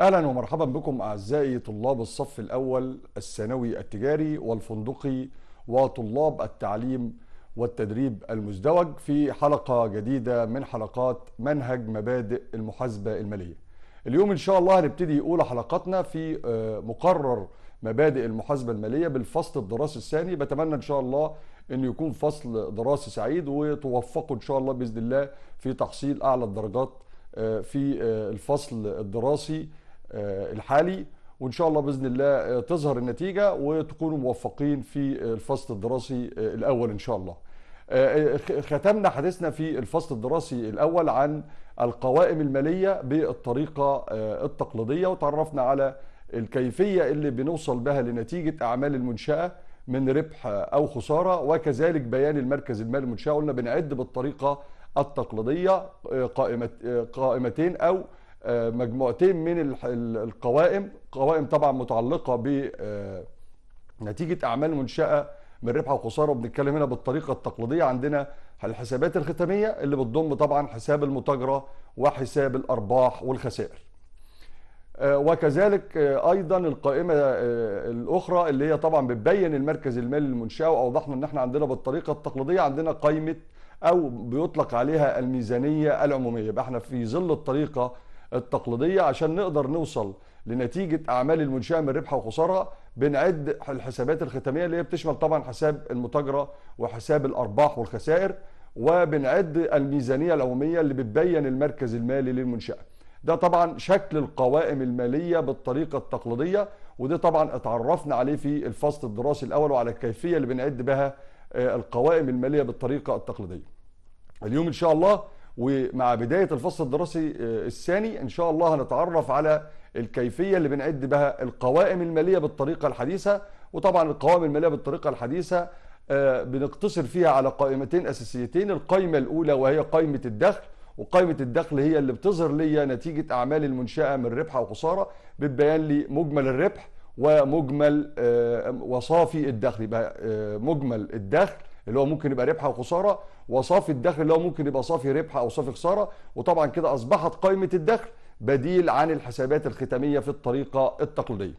اهلا ومرحبا بكم اعزائي طلاب الصف الاول الثانوي التجاري والفندقي وطلاب التعليم والتدريب المزدوج في حلقه جديده من حلقات منهج مبادئ المحاسبه الماليه. اليوم ان شاء الله هنبتدي اولى حلقاتنا في آه، مقرر مبادئ المحاسبه الماليه بالفصل الدراسي الثاني بتمنى ان شاء الله انه يكون فصل دراسي سعيد وتوفقوا ان شاء الله باذن الله في تحصيل اعلى الدرجات آه، في آه، الفصل الدراسي آه، الحالي وان شاء الله باذن الله آه، تظهر النتيجه وتكونوا موفقين في الفصل الدراسي آه، الاول ان شاء الله. ختمنا حديثنا في الفصل الدراسي الاول عن القوائم الماليه بالطريقه التقليديه وتعرفنا على الكيفيه اللي بنوصل بها لنتيجه اعمال المنشاه من ربح او خساره وكذلك بيان المركز المالي المنشاه قلنا بنعد بالطريقه التقليديه قائمتين او مجموعتين من القوائم قوائم طبعا متعلقه ب آه، نتيجه اعمال منشاه من ربح وخساره وبنتكلم هنا بالطريقه التقليديه عندنا الحسابات الختاميه اللي بتضم طبعا حساب المتاجره وحساب الارباح والخسائر آه، وكذلك آه، ايضا القائمه الاخرى اللي هي طبعا بتبين المركز المالي للمنشاه واوضحنا ان احنا عندنا بالطريقه التقليديه عندنا قائمه او بيطلق عليها الميزانيه العموميه يبقى احنا في ظل الطريقه التقليديه عشان نقدر نوصل لنتيجه اعمال المنشاه من ربح وخساره بنعد الحسابات الختاميه اللي هي بتشمل طبعا حساب المتاجره وحساب الارباح والخسائر وبنعد الميزانيه العموميه اللي بتبين المركز المالي للمنشاه. ده طبعا شكل القوائم الماليه بالطريقه التقليديه وده طبعا اتعرفنا عليه في الفصل الدراسي الاول وعلى الكيفيه اللي بنعد بها آه، القوائم الماليه بالطريقه التقليديه. اليوم ان شاء الله ومع بداية الفصل الدراسي آه، الثاني إن شاء الله هنتعرف على الكيفية اللي بنعد بها القوائم المالية بالطريقة الحديثة وطبعا القوائم المالية بالطريقة الحديثة آه، بنقتصر فيها على قائمتين أساسيتين القائمة الأولى وهي قائمة الدخل وقائمة الدخل هي اللي بتظهر لي نتيجة أعمال المنشأة من ربح أو خسارة بتبين لي مجمل الربح ومجمل آه، وصافي الدخل يبقى مجمل الدخل اللي هو ممكن يبقى ربح او خساره وصافي الدخل اللي هو ممكن يبقى صافي ربح او صافي خساره وطبعا كده اصبحت قائمه الدخل بديل عن الحسابات الختاميه في الطريقه التقليديه.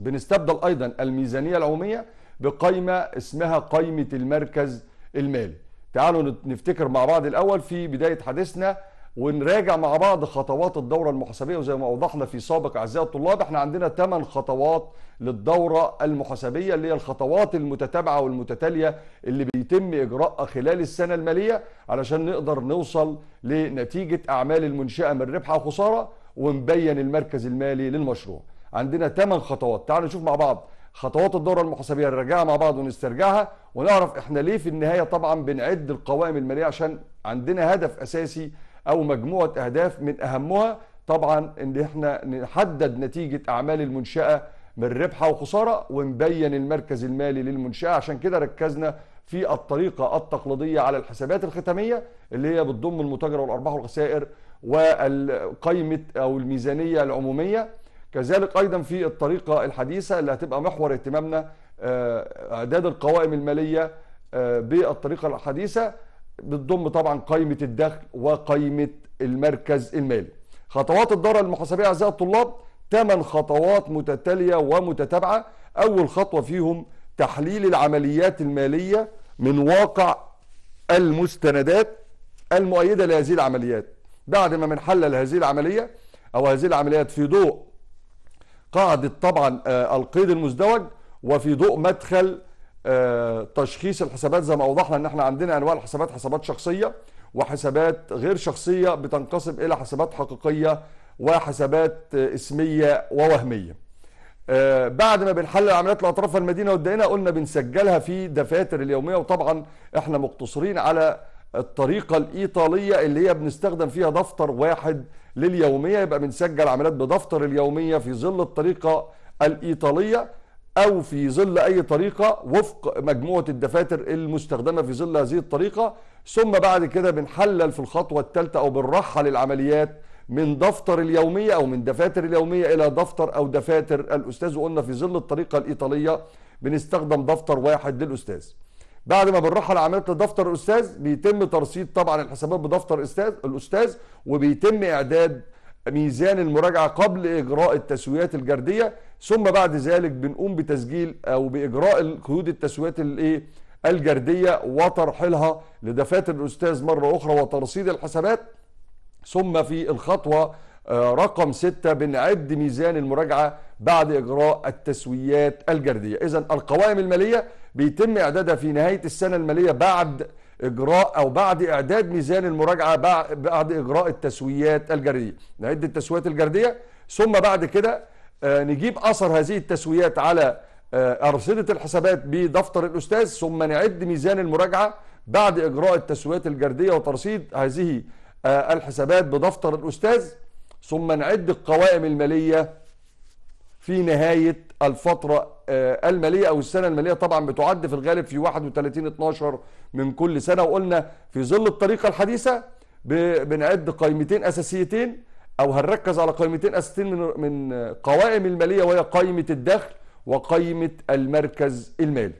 بنستبدل ايضا الميزانيه العموميه بقائمه اسمها قائمه المركز المالي. تعالوا نفتكر مع بعض الاول في بدايه حديثنا ونراجع مع بعض خطوات الدورة المحاسبية وزي ما أوضحنا في سابق أعزائي الطلاب احنا عندنا 8 خطوات للدورة المحاسبية اللي هي الخطوات المتتابعة والمتتالية اللي بيتم إجراءها خلال السنة المالية علشان نقدر نوصل لنتيجة أعمال المنشأة من ربح أو خسارة ونبين المركز المالي للمشروع عندنا 8 خطوات تعالوا نشوف مع بعض خطوات الدورة المحاسبية نراجعها مع بعض ونسترجعها ونعرف احنا ليه في النهاية طبعا بنعد القوائم المالية عشان عندنا هدف أساسي او مجموعه اهداف من اهمها طبعا ان احنا نحدد نتيجه اعمال المنشاه من ربحه وخساره ونبين المركز المالي للمنشاه عشان كده ركزنا في الطريقه التقليديه على الحسابات الختاميه اللي هي بتضم المتاجره والارباح والخسائر والقيمه او الميزانيه العموميه كذلك ايضا في الطريقه الحديثه اللي هتبقى محور اهتمامنا آه، اعداد القوائم الماليه آه، بالطريقه الحديثه بتضم طبعا قائمه الدخل وقائمه المركز المالي. خطوات الدوره المحاسبيه اعزائي الطلاب ثمان خطوات متتاليه ومتتابعه، اول خطوه فيهم تحليل العمليات الماليه من واقع المستندات المؤيده لهذه العمليات. بعد ما بنحلل هذه العمليه او هذه العمليات في ضوء قاعده طبعا آه، القيد المزدوج وفي ضوء مدخل آه، تشخيص الحسابات زي ما اوضحنا ان احنا عندنا انواع الحسابات حسابات شخصيه وحسابات غير شخصيه بتنقسم الى حسابات حقيقيه وحسابات آه، اسميه ووهميه. آه، بعد ما بنحلل عمليات الاطراف المدينه والدائنه قلنا بنسجلها في دفاتر اليوميه وطبعا احنا مقتصرين على الطريقه الايطاليه اللي هي بنستخدم فيها دفتر واحد لليوميه يبقى بنسجل عمليات بدفتر اليوميه في ظل الطريقه الايطاليه او في ظل اي طريقه وفق مجموعه الدفاتر المستخدمه في ظل هذه الطريقه ثم بعد كده بنحلل في الخطوه الثالثه او بنرحل العمليات من دفتر اليوميه او من دفاتر اليوميه الى دفتر او دفاتر الاستاذ وقلنا في ظل الطريقه الايطاليه بنستخدم دفتر واحد للاستاذ بعد ما بنرحل عملية لدفتر الاستاذ بيتم ترصيد طبعا الحسابات بدفتر الاستاذ الاستاذ وبيتم اعداد ميزان المراجعة قبل إجراء التسويات الجردية ثم بعد ذلك بنقوم بتسجيل أو بإجراء قيود التسويات الإيه الجردية وترحيلها لدفاتر الأستاذ مرة أخرى وترصيد الحسابات ثم في الخطوة آه، رقم ستة بنعد ميزان المراجعة بعد إجراء التسويات الجردية إذا القوائم المالية بيتم إعدادها في نهاية السنة المالية بعد اجراء او بعد اعداد ميزان المراجعه بعد اجراء التسويات الجرديه نعد التسويات الجرديه ثم بعد كده آه، نجيب اثر هذه التسويات على آه، ارصده الحسابات بدفتر الاستاذ ثم نعد ميزان المراجعه بعد اجراء التسويات الجرديه وترصيد هذه آه، الحسابات بدفتر الاستاذ ثم نعد القوائم الماليه في نهايه الفتره آه، الماليه او السنه الماليه طبعا بتعد في الغالب في 31 12 من كل سنه وقلنا في ظل الطريقه الحديثه بنعد قائمتين اساسيتين او هنركز على قائمتين اساسيتين من من قوائم الماليه وهي قائمه الدخل وقائمه المركز المالي.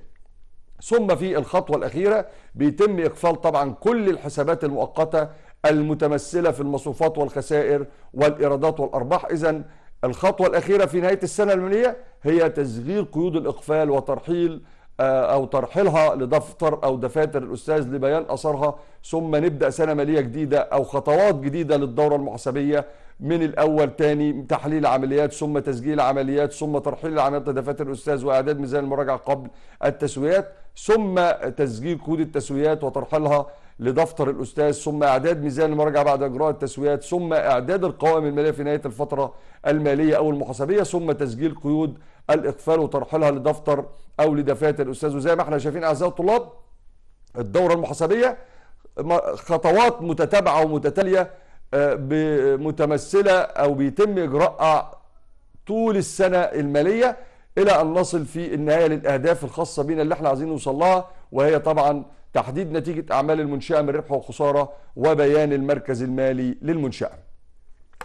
ثم في الخطوه الاخيره بيتم اقفال طبعا كل الحسابات المؤقته المتمثله في المصروفات والخسائر والايرادات والارباح اذا الخطوة الأخيرة في نهاية السنة المالية هي تصغير قيود الإقفال وترحيل آه، أو ترحيلها لدفتر أو دفاتر الأستاذ لبيان أثرها ثم نبدأ سنة مالية جديدة أو خطوات جديدة للدورة المحاسبية من الأول تاني تحليل عمليات ثم تسجيل عمليات ثم ترحيل العمليات لدفاتر الأستاذ وإعداد ميزان المراجعة قبل التسويات ثم تسجيل كود التسويات وترحيلها لدفتر الأستاذ ثم إعداد ميزان المراجعة بعد إجراء التسويات ثم إعداد القوائم المالية في نهاية الفترة المالية أو المحاسبية ثم تسجيل قيود الإقفال وترحيلها لدفتر أو لدفاتر الأستاذ وزي ما احنا شايفين أعزائي الطلاب الدورة المحاسبية خطوات متتابعة ومتتالية آه، متمثلة أو بيتم إجراءها طول السنة المالية إلى أن نصل في النهاية للأهداف الخاصة بنا اللي احنا عايزين نوصل لها وهي طبعا تحديد نتيجة أعمال المنشأة من ربح وخسارة وبيان المركز المالي للمنشأة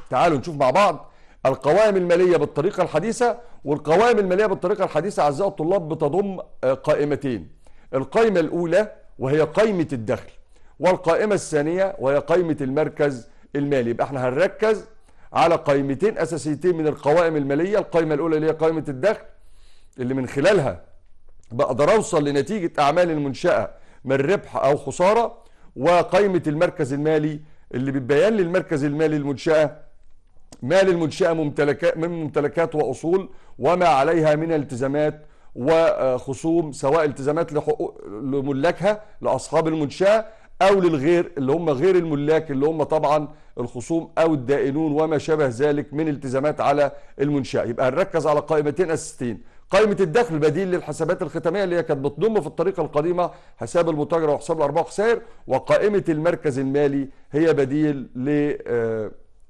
تعالوا نشوف مع بعض القوائم المالية بالطريقة الحديثة والقوائم المالية بالطريقة الحديثة أعزائي الطلاب بتضم آه، قائمتين القائمة الأولى وهي قائمة الدخل والقائمة الثانية وهي قائمة المركز المالي يبقى احنا هنركز على قائمتين أساسيتين من القوائم المالية القائمة الأولى اللي هي قائمة الدخل اللي من خلالها بقدر أوصل لنتيجة أعمال المنشأة من ربح أو خسارة وقائمة المركز المالي اللي بتبين لي المركز المالي المنشأة مال المنشأة ممتلكات من ممتلكات وأصول وما عليها من التزامات وخصوم سواء التزامات لحقوق لملاكها لأصحاب المنشأة أو للغير اللي هم غير الملاك اللي هم طبعا الخصوم أو الدائنون وما شابه ذلك من التزامات على المنشأة يبقى نركز على قائمتين أساسيتين قائمة الدخل بديل للحسابات الختامية اللي هي كانت بتضم في الطريقة القديمة حساب المتاجرة وحساب الأرباح والخسائر وقائمة المركز المالي هي بديل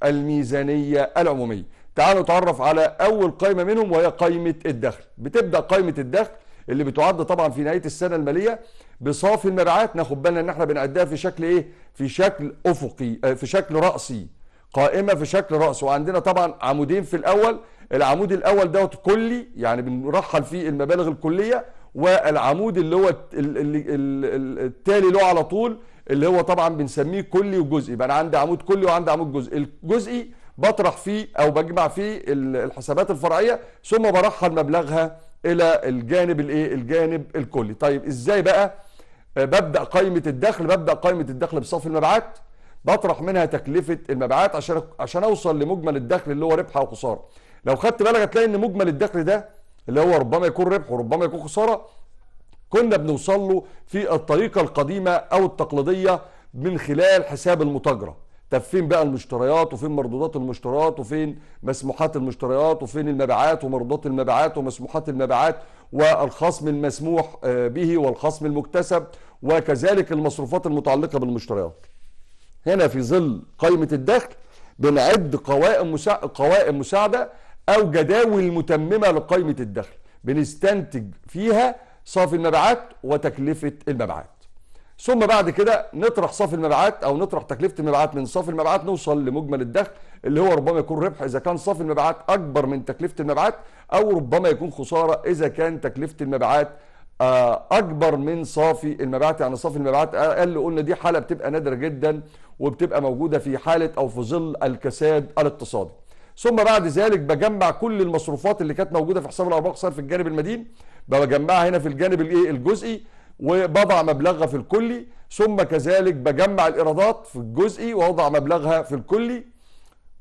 للميزانية آه، العمومية تعالوا نتعرف على أول قائمة منهم وهي قائمة الدخل بتبدأ قائمة الدخل اللي بتعد طبعا في نهاية السنة المالية بصافي المبيعات ناخد بالنا ان احنا بنعدها في شكل ايه في شكل افقي آه، في شكل رأسي قائمة في شكل رأس وعندنا طبعا عمودين في الأول العمود الاول دوت كلي يعني بنرحل فيه المبالغ الكليه والعمود اللي هو التالي له على طول اللي هو طبعا بنسميه كلي وجزئي يبقى انا عندي عمود كلي وعندي عمود جزئي الجزئي بطرح فيه او بجمع فيه الحسابات الفرعيه ثم برحل مبلغها الى الجانب الايه الجانب الكلي طيب ازاي بقى ببدا قائمه الدخل ببدا قائمه الدخل بصف المبيعات بطرح منها تكلفه المبيعات عشان عشان اوصل لمجمل الدخل اللي هو ربح او خساره لو خدت بالك هتلاقي ان مجمل الدخل ده اللي هو ربما يكون ربح وربما يكون خساره كنا بنوصل له في الطريقه القديمه او التقليديه من خلال حساب المتاجره طب فين بقى المشتريات وفين مردودات المشتريات وفين مسموحات المشتريات وفين المبيعات ومردودات المبيعات ومسموحات المبيعات والخصم المسموح آه، به والخصم المكتسب وكذلك المصروفات المتعلقه بالمشتريات هنا في ظل قائمه الدخل بنعد قوائم مساعدة قوائم مساعده أو جداول متممة لقائمة الدخل بنستنتج فيها صافي المبيعات وتكلفة المبيعات ثم بعد كده نطرح صافي المبيعات أو نطرح تكلفة المبيعات من صافي المبيعات نوصل لمجمل الدخل اللي هو ربما يكون ربح إذا كان صافي المبيعات أكبر من تكلفة المبيعات أو ربما يكون خسارة إذا كان تكلفة المبيعات آه، اكبر من صافي المبيعات يعني صافي المبيعات اقل قلنا دي حاله بتبقى نادره جدا وبتبقى موجوده في حاله او في ظل الكساد الاقتصادي ثم بعد ذلك بجمع كل المصروفات اللي كانت موجوده في حساب الارباح والخسائر في الجانب المدين بجمعها هنا في الجانب الايه الجزئي وبضع مبلغها في الكلي ثم كذلك بجمع الايرادات في الجزئي واضع مبلغها في الكلي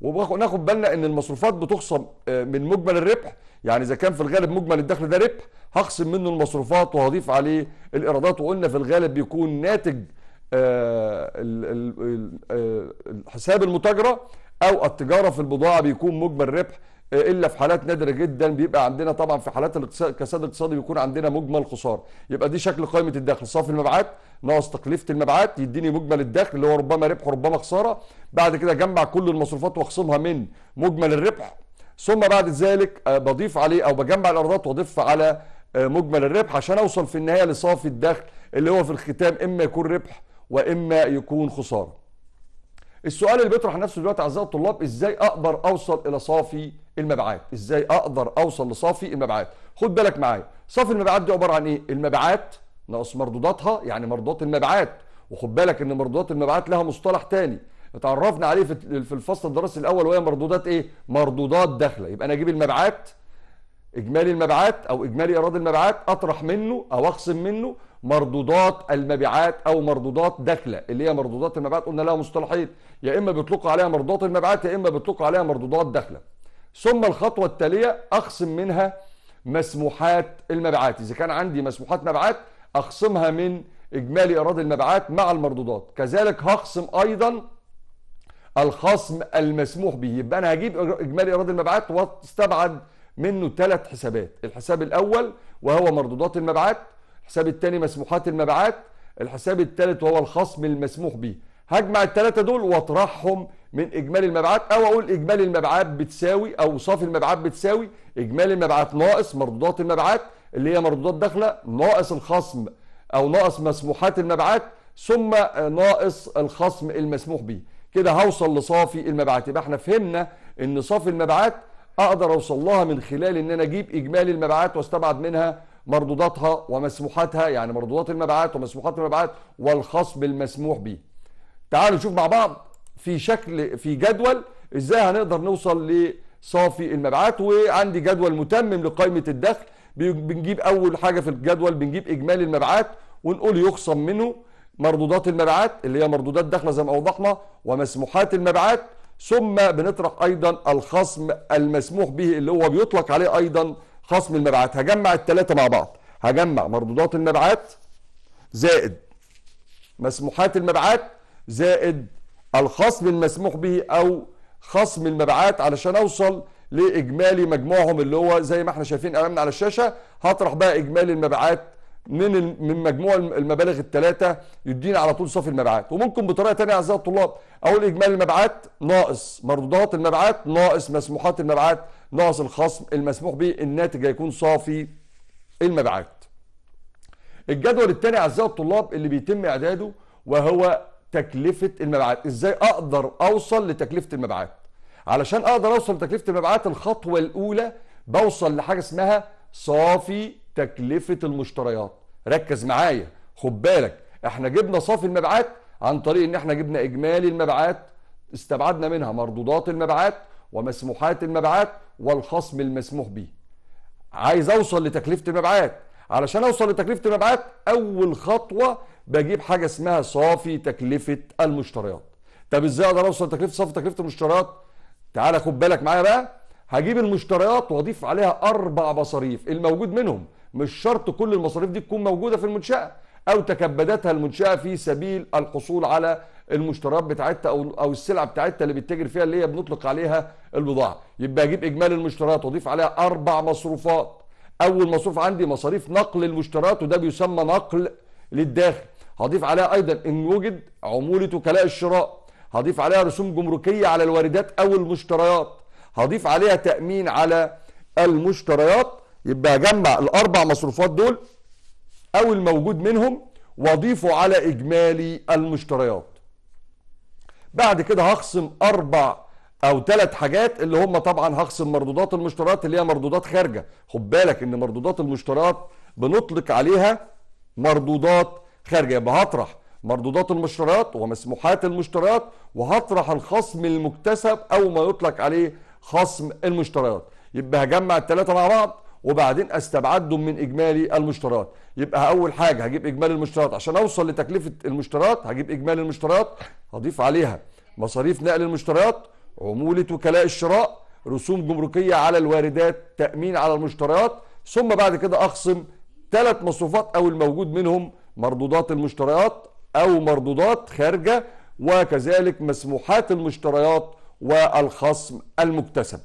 وناخد بالنا ان المصروفات بتخصم آه، من مجمل الربح يعني اذا كان في الغالب مجمل الدخل ده ربح هخصم منه المصروفات وهضيف عليه الايرادات وقلنا في الغالب بيكون ناتج آه، آه، حساب المتاجره او التجاره في البضاعه بيكون مجمل ربح آه، الا في حالات نادره جدا بيبقى عندنا طبعا في حالات الاقتصاد الكساد الاقتصادي بيكون عندنا مجمل خساره يبقى دي شكل قائمه الدخل صافي المبيعات ناقص تكلفه المبيعات يديني مجمل الدخل اللي هو ربما ربح وربما خساره بعد كده جمع كل المصروفات واخصمها من مجمل الربح ثم بعد ذلك بضيف عليه او بجمع الايرادات واضيف على مجمل الربح عشان اوصل في النهايه لصافي الدخل اللي هو في الختام اما يكون ربح واما يكون خساره السؤال اللي بيطرح نفسه دلوقتي اعزائي الطلاب ازاي اقدر اوصل الى صافي المبيعات ازاي اقدر اوصل لصافي المبيعات خد بالك معايا صافي المبيعات دي عباره عن ايه المبيعات ناقص مردوداتها يعني مردودات المبيعات وخد بالك ان مردودات المبيعات لها مصطلح تاني اتعرفنا عليه في الفصل الدراسي الاول وهي مردودات ايه مردودات داخله يبقى انا اجيب المبيعات اجمالي المبيعات او اجمالي ايراد المبيعات اطرح منه او اخصم منه مردودات المبيعات او مردودات داخله اللي هي مردودات المبيعات قلنا لها مصطلحين يا اما بيطلقوا عليها مردودات المبيعات يا اما بيطلقوا عليها مردودات داخله ثم الخطوه التاليه اخصم منها مسموحات المبيعات اذا كان عندي مسموحات مبيعات اخصمها من اجمالي ايراد المبيعات مع المردودات كذلك هخصم ايضا الخصم المسموح به يبقى انا هجيب اجمالي ايراد المبيعات واستبعد منه ثلاث حسابات الحساب الاول وهو مردودات المبيعات الحساب الثاني مسموحات المبيعات الحساب الثالث وهو الخصم المسموح به هجمع الثلاثه دول واطرحهم من اجمالي المبيعات او اقول اجمالي المبيعات بتساوي او صافي المبيعات بتساوي اجمالي المبيعات ناقص مردودات المبيعات اللي هي مردودات داخله ناقص الخصم او ناقص مسموحات المبيعات ثم ناقص الخصم المسموح به كده هوصل لصافي المبيعات يبقى احنا فهمنا ان صافي المبيعات اقدر اوصل لها من خلال ان انا اجيب اجمالي المبيعات واستبعد منها مردوداتها ومسموحاتها يعني مردودات المبيعات ومسموحات المبيعات والخصم المسموح به تعالوا نشوف مع بعض في شكل في جدول ازاي هنقدر نوصل لصافي المبيعات وعندي جدول متمم لقائمه الدخل بنجيب اول حاجه في الجدول بنجيب اجمالي المبيعات ونقول يخصم منه مردودات المبيعات اللي هي مردودات داخله زي ما اوضحنا ومسموحات المبيعات ثم بنطرح ايضا الخصم المسموح به اللي هو بيطلق عليه ايضا خصم المبيعات هجمع التلاتة مع بعض هجمع مردودات المبيعات زائد مسموحات المبيعات زائد الخصم المسموح به او خصم المبيعات علشان اوصل لاجمالي مجموعهم اللي هو زي ما احنا شايفين امامنا على الشاشه هطرح بقى اجمالي المبيعات من من مجموع المبالغ الثلاثه يدينا على طول صافي المبيعات وممكن بطريقه ثانيه اعزائي الطلاب اقول اجمالي المبيعات ناقص مردودات المبيعات ناقص مسموحات المبيعات ناقص الخصم المسموح به الناتج هيكون صافي المبيعات الجدول الثاني اعزائي الطلاب اللي بيتم اعداده وهو تكلفه المبيعات ازاي اقدر اوصل لتكلفه المبيعات علشان اقدر اوصل لتكلفه المبيعات الخطوه الاولى بوصل لحاجه اسمها صافي تكلفه المشتريات ركز معايا خد بالك احنا جبنا صافي المبيعات عن طريق ان احنا جبنا اجمالي المبيعات استبعدنا منها مردودات المبيعات ومسموحات المبيعات والخصم المسموح به عايز اوصل لتكلفه المبيعات علشان اوصل لتكلفه المبيعات اول خطوه بجيب حاجه اسمها صافي تكلفه المشتريات طب ازاي اقدر اوصل لتكلفه صافي تكلفه المشتريات تعالى خد بالك معايا بقى هجيب المشتريات واضيف عليها اربع مصاريف الموجود منهم مش شرط كل المصاريف دي تكون موجوده في المنشاه او تكبدتها المنشاه في سبيل الحصول على المشتريات بتاعتها او او السلعه بتاعتها اللي بيتاجر فيها اللي هي بنطلق عليها البضاعه يبقى اجيب اجمالي المشتريات واضيف عليها اربع مصروفات اول مصروف عندي مصاريف نقل المشتريات وده بيسمى نقل للداخل هضيف عليها ايضا ان وجد عموله وكلاء الشراء هضيف عليها رسوم جمركيه على الواردات او المشتريات هضيف عليها تامين على المشتريات يبقى جمع الاربع مصروفات دول او الموجود منهم واضيفه على اجمالي المشتريات بعد كده هخصم اربع او ثلاث حاجات اللي هم طبعا هخصم مردودات المشتريات اللي هي مردودات خارجه خد بالك ان مردودات المشتريات بنطلق عليها مردودات خارجه يبقى هطرح مردودات المشتريات ومسموحات المشتريات وهطرح الخصم المكتسب او ما يطلق عليه خصم المشتريات يبقى هجمع الثلاثه مع بعض وبعدين استبعدهم من اجمالي المشترات يبقى اول حاجه هجيب اجمالي المشترات عشان اوصل لتكلفه المشترات هجيب اجمالي المشترات هضيف عليها مصاريف نقل المشتريات عموله وكلاء الشراء رسوم جمركيه على الواردات تامين على المشتريات ثم بعد كده اخصم ثلاث مصروفات او الموجود منهم مردودات المشتريات او مردودات خارجه وكذلك مسموحات المشتريات والخصم المكتسب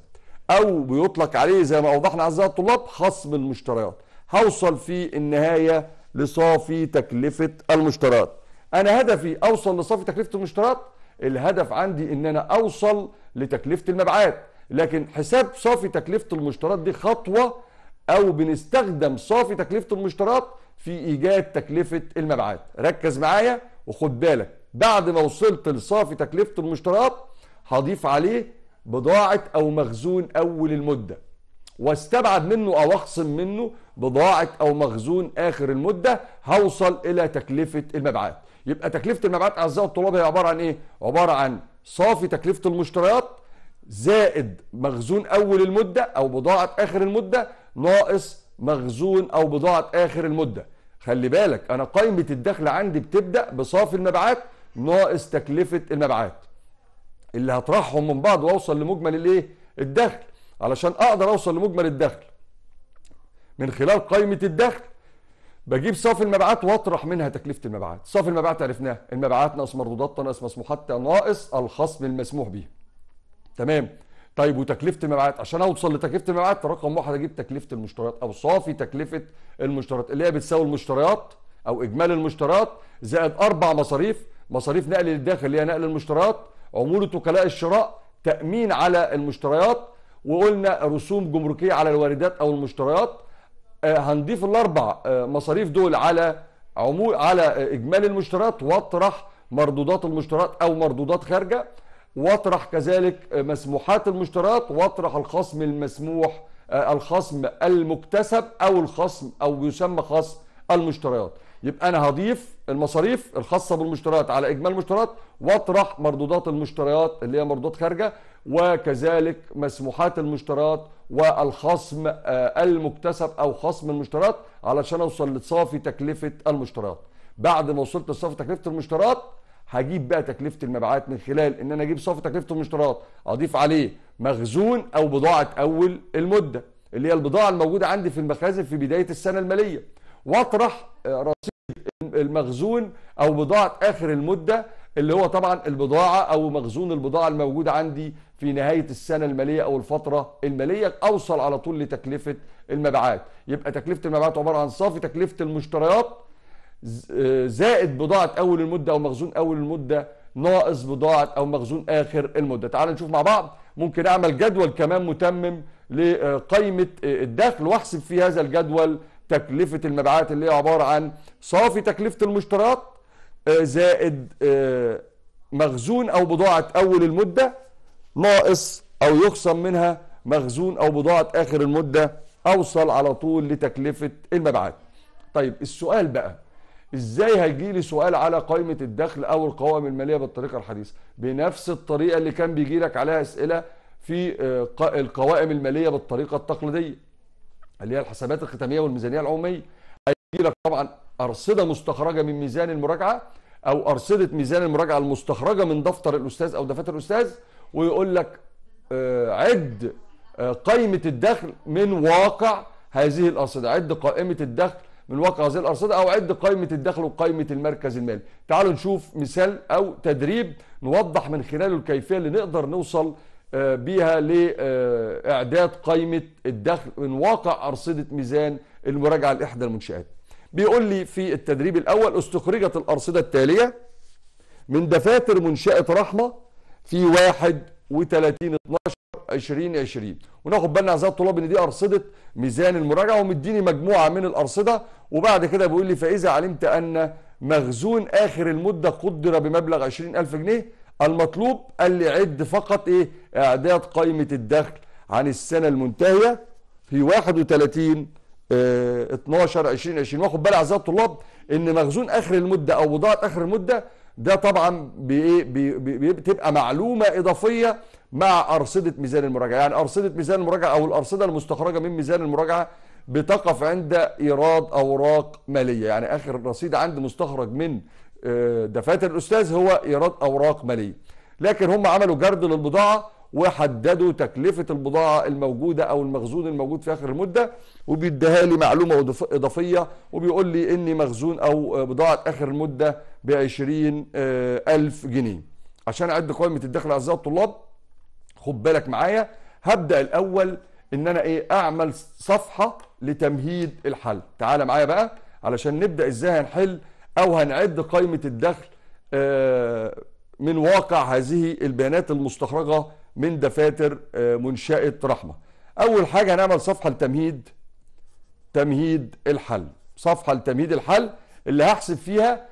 او بيطلق عليه زي ما اوضحنا اعزائي الطلاب خصم المشتريات هوصل في النهايه لصافي تكلفه المشتريات انا هدفي اوصل لصافي تكلفه المشتريات الهدف عندي ان انا اوصل لتكلفه المبيعات لكن حساب صافي تكلفه المشتريات دي خطوه او بنستخدم صافي تكلفه المشتريات في ايجاد تكلفه المبيعات ركز معايا وخد بالك بعد ما وصلت لصافي تكلفه المشتريات هضيف عليه بضاعة أو مخزون أول المدة واستبعد منه أو أخصم منه بضاعة أو مخزون آخر المدة هوصل إلى تكلفة المبيعات يبقى تكلفة المبيعات أعزائي الطلاب هي عبارة عن إيه؟ عبارة عن صافي تكلفة المشتريات زائد مخزون أول المدة أو بضاعة آخر المدة ناقص مخزون أو بضاعة آخر المدة خلي بالك أنا قائمة الدخل عندي بتبدأ بصافي المبيعات ناقص تكلفة المبيعات اللي هطرحهم من بعض واوصل لمجمل الايه الدخل علشان اقدر اوصل لمجمل الدخل من خلال قائمه الدخل بجيب صافي المبيعات واطرح منها تكلفه المبيعات صافي المبيعات عرفناها المبيعات ناقص مردودات ناقص مسموحات ناقص الخصم المسموح به تمام طيب وتكلفه المبيعات عشان اوصل لتكلفه المبيعات رقم واحد اجيب تكلفه المشتريات او صافي تكلفه المشتريات اللي هي بتساوي المشتريات او اجمالي المشتريات زائد اربع مصاريف مصاريف نقل للداخل اللي هي نقل المشتريات عمولة وكلاء الشراء تأمين على المشتريات وقلنا رسوم جمركية على الواردات أو المشتريات آه، هنضيف الأربع آه، مصاريف دول على عمول على إجمالي المشتريات واطرح مردودات المشتريات أو مردودات خارجة واطرح كذلك آه، مسموحات المشتريات واطرح الخصم المسموح الخصم المكتسب أو الخصم أو يسمى خصم المشتريات يبقى انا هضيف المصاريف الخاصه بالمشتريات على اجمال المشتريات واطرح مردودات المشتريات اللي هي مردودات خارجه وكذلك مسموحات المشتريات والخصم آه، المكتسب او خصم المشتريات علشان اوصل لصافي تكلفه المشتريات بعد ما وصلت لصافي تكلفه المشتريات هجيب بقى تكلفه المبيعات من خلال ان انا اجيب صافي تكلفه المشتريات اضيف عليه مخزون او بضاعه اول المده اللي هي البضاعه الموجوده عندي في المخازن في بدايه السنه الماليه واطرح آه، رصيد المخزون او بضاعه اخر المده اللي هو طبعا البضاعه او مخزون البضاعه الموجود عندي في نهايه السنه الماليه او الفتره الماليه اوصل على طول لتكلفه المبيعات يبقى تكلفه المبيعات عباره عن صافي تكلفه المشتريات آه، زائد بضاعه اول المده او مخزون اول المده ناقص بضاعه او مخزون اخر المده تعال نشوف مع بعض ممكن اعمل جدول كمان متمم لقائمه آه، الدخل واحسب في هذا الجدول تكلفة المبيعات اللي هي عبارة عن صافي تكلفة المشتريات آه، زائد آه، مخزون أو بضاعة أول المدة ناقص أو يخصم منها مخزون أو بضاعة آخر المدة أوصل على طول لتكلفة المبيعات طيب السؤال بقى ازاي هيجي لي سؤال على قائمة الدخل او القوائم المالية بالطريقة الحديثة بنفس الطريقة اللي كان بيجي لك عليها اسئلة في آه، القوائم المالية بالطريقة التقليدية اللي هي الحسابات الختاميه والميزانيه العموميه هيجي لك طبعا ارصده مستخرجه من ميزان المراجعه او ارصده ميزان المراجعه المستخرجه من دفتر الاستاذ او دفاتر الاستاذ ويقول لك آه، عد آه، قائمه الدخل من واقع هذه الارصده عد قائمه الدخل من واقع هذه الارصده او عد قائمه الدخل وقائمه المركز المالي تعالوا نشوف مثال او تدريب نوضح من خلاله الكيفيه اللي نقدر نوصل آه، بيها لإعداد قائمة الدخل من واقع أرصدة ميزان المراجعة لإحدى المنشآت بيقول لي في التدريب الأول استخرجت الأرصدة التالية من دفاتر منشأة رحمة في 31 12 2020 وناخد بالنا اعزائي الطلاب ان دي ارصده ميزان المراجعه ومديني مجموعه من الارصده وبعد كده بيقول لي فاذا علمت ان مخزون اخر المده قدر بمبلغ 20000 جنيه المطلوب قال لي عد فقط ايه اعداد قائمه الدخل عن السنه المنتهيه في 31 اه 12 2020 واخد بالي اعزائي الطلاب ان مخزون اخر المده او بضاعه اخر المده ده طبعا بايه بتبقى معلومه اضافيه مع ارصده ميزان المراجعه يعني ارصده ميزان المراجعه او الارصده المستخرجه من ميزان المراجعه بتقف عند ايراد اوراق ماليه يعني اخر رصيد عند مستخرج من آه، دفاتر الاستاذ هو ايراد اوراق ماليه لكن هم عملوا جرد للبضاعه وحددوا تكلفه البضاعه الموجوده او المخزون الموجود في اخر المده وبيديها لي معلومه اضافيه وبيقول لي اني مخزون او بضاعه اخر المده ب 20000 آه، جنيه عشان اعد قائمه الدخل اعزائي الطلاب خد بالك معايا هبدا الاول ان انا ايه اعمل صفحه لتمهيد الحل تعال معايا بقى علشان نبدا ازاي هنحل او هنعد قائمه الدخل آه، من واقع هذه البيانات المستخرجه من دفاتر آه، منشاه رحمه اول حاجه هنعمل صفحه لتمهيد تمهيد الحل صفحه لتمهيد الحل اللي هحسب فيها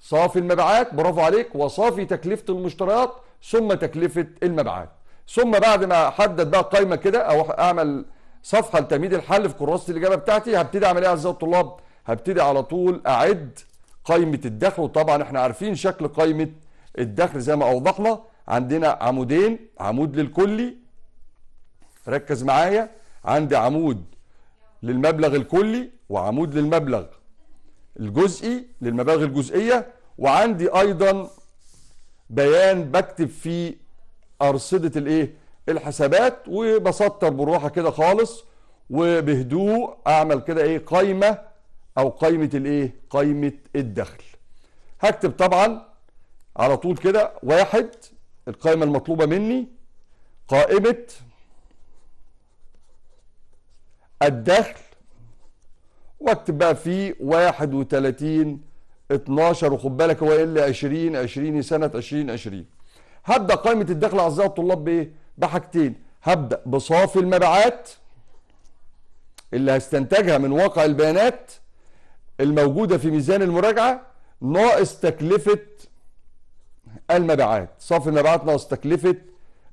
صافي المبيعات برافو عليك وصافي تكلفه المشتريات ثم تكلفه المبيعات ثم بعد ما احدد بقى قائمه كده او اعمل صفحه لتمهيد الحل في كراسه الاجابه بتاعتي هبتدي اعمل ايه اعزائي الطلاب هبتدي على طول اعد قائمه الدخل وطبعا احنا عارفين شكل قائمه الدخل زي ما اوضحنا عندنا عمودين عمود للكلي ركز معايا عندي عمود للمبلغ الكلي وعمود للمبلغ الجزئي للمبالغ الجزئيه وعندي ايضا بيان بكتب فيه ارصده الايه الحسابات وبسطر بالراحه كده خالص وبهدوء اعمل كده ايه قايمه او قائمه الايه قائمه الدخل هكتب طبعا على طول كده واحد القائمه المطلوبه مني قائمه الدخل واكتب بقى فيه 31 12 وخد بالك هو قال لي 20 20 سنه 2020 هبدا قائمه الدخل اعزائي الطلاب بايه؟ بحاجتين هبدا بصافي المبيعات اللي هستنتجها من واقع البيانات الموجودة في ميزان المراجعة ناقص تكلفة المبيعات صافي المبيعات ناقص تكلفة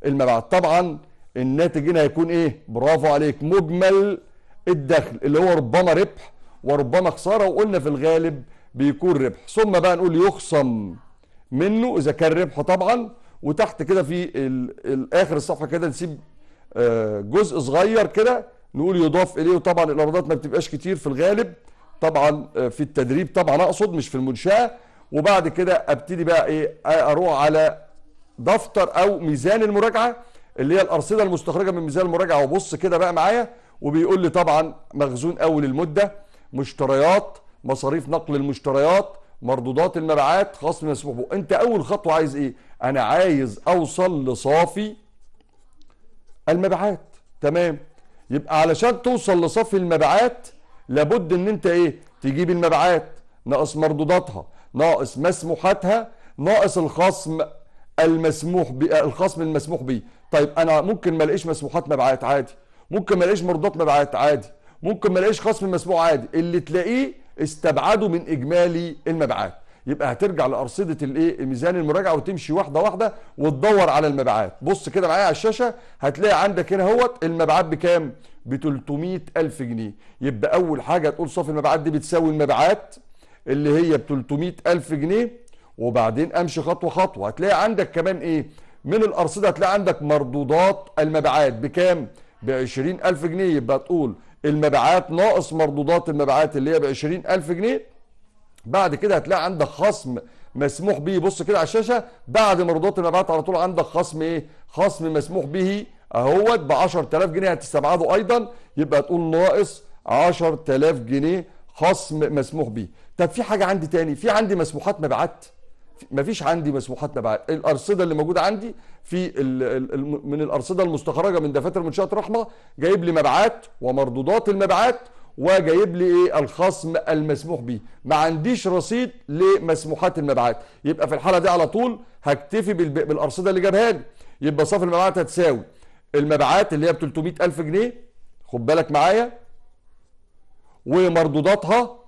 المبيعات طبعا الناتج هنا هيكون ايه برافو عليك مجمل الدخل اللي هو ربما ربح وربما خسارة وقلنا في الغالب بيكون ربح ثم بقى نقول يخصم منه اذا كان ربح طبعا وتحت كده في اخر الصفحه كده نسيب آه، جزء صغير كده نقول يضاف اليه وطبعا الايرادات ما بتبقاش كتير في الغالب طبعا آه، في التدريب طبعا اقصد مش في المنشاه وبعد كده ابتدي بقى ايه اروح على دفتر او ميزان المراجعه اللي هي الارصده المستخرجه من ميزان المراجعه وبص كده بقى معايا وبيقول لي طبعا مخزون اول المده مشتريات مصاريف نقل المشتريات مردودات المبيعات خصم مسموح به انت اول خطوه عايز ايه انا عايز اوصل لصافي المبيعات تمام يبقى علشان توصل لصافي المبيعات لابد ان انت ايه تجيب المبيعات ناقص مردوداتها ناقص مسموحاتها ناقص الخصم المسموح بي الخصم المسموح بيه طيب انا ممكن ما الاقيش مسموحات مبيعات عادي ممكن ما الاقيش مردودات مبيعات عادي ممكن ما الاقيش خصم مسموح عادي اللي تلاقيه استبعده من اجمالي المبيعات يبقى هترجع لارصده الايه ميزان المراجعه وتمشي واحده واحده وتدور على المبيعات بص كده معايا على الشاشه هتلاقي عندك هنا اهوت المبيعات بكام ب 300000 جنيه يبقى أول حاجة تقول صافي المبيعات دي بتساوي المبيعات اللي هي ب 300000 جنيه وبعدين أمشي خطوة خطوة هتلاقي عندك كمان إيه من الأرصدة هتلاقي عندك مردودات المبيعات بكام؟ ب 20000 جنيه يبقى تقول المبيعات ناقص مردودات المبيعات اللي هي ب 20000 جنيه بعد كده هتلاقي عندك خصم مسموح به بص كده على الشاشه بعد مردودات المبيعات على طول عندك خصم ايه؟ خصم مسموح به اهوت ب 10000 جنيه هتستبعده ايضا يبقى تقول ناقص 10000 جنيه خصم مسموح بيه طب في حاجه عندي تاني في عندي مسموحات مبيعات مفيش عندي مسموحات مبيعات الارصده اللي موجوده عندي في الـ الـ من الارصده المستخرجه من دفاتر منشاه رحمه جايب لي مبيعات ومردودات المبيعات وجايب لي ايه الخصم المسموح به ما عنديش رصيد لمسموحات المبيعات يبقى في الحاله دي على طول هكتفي بالارصده اللي جابها لي يبقى صافي المبيعات هتساوي المبيعات اللي هي ب 300 ألف جنيه خد بالك معايا ومردوداتها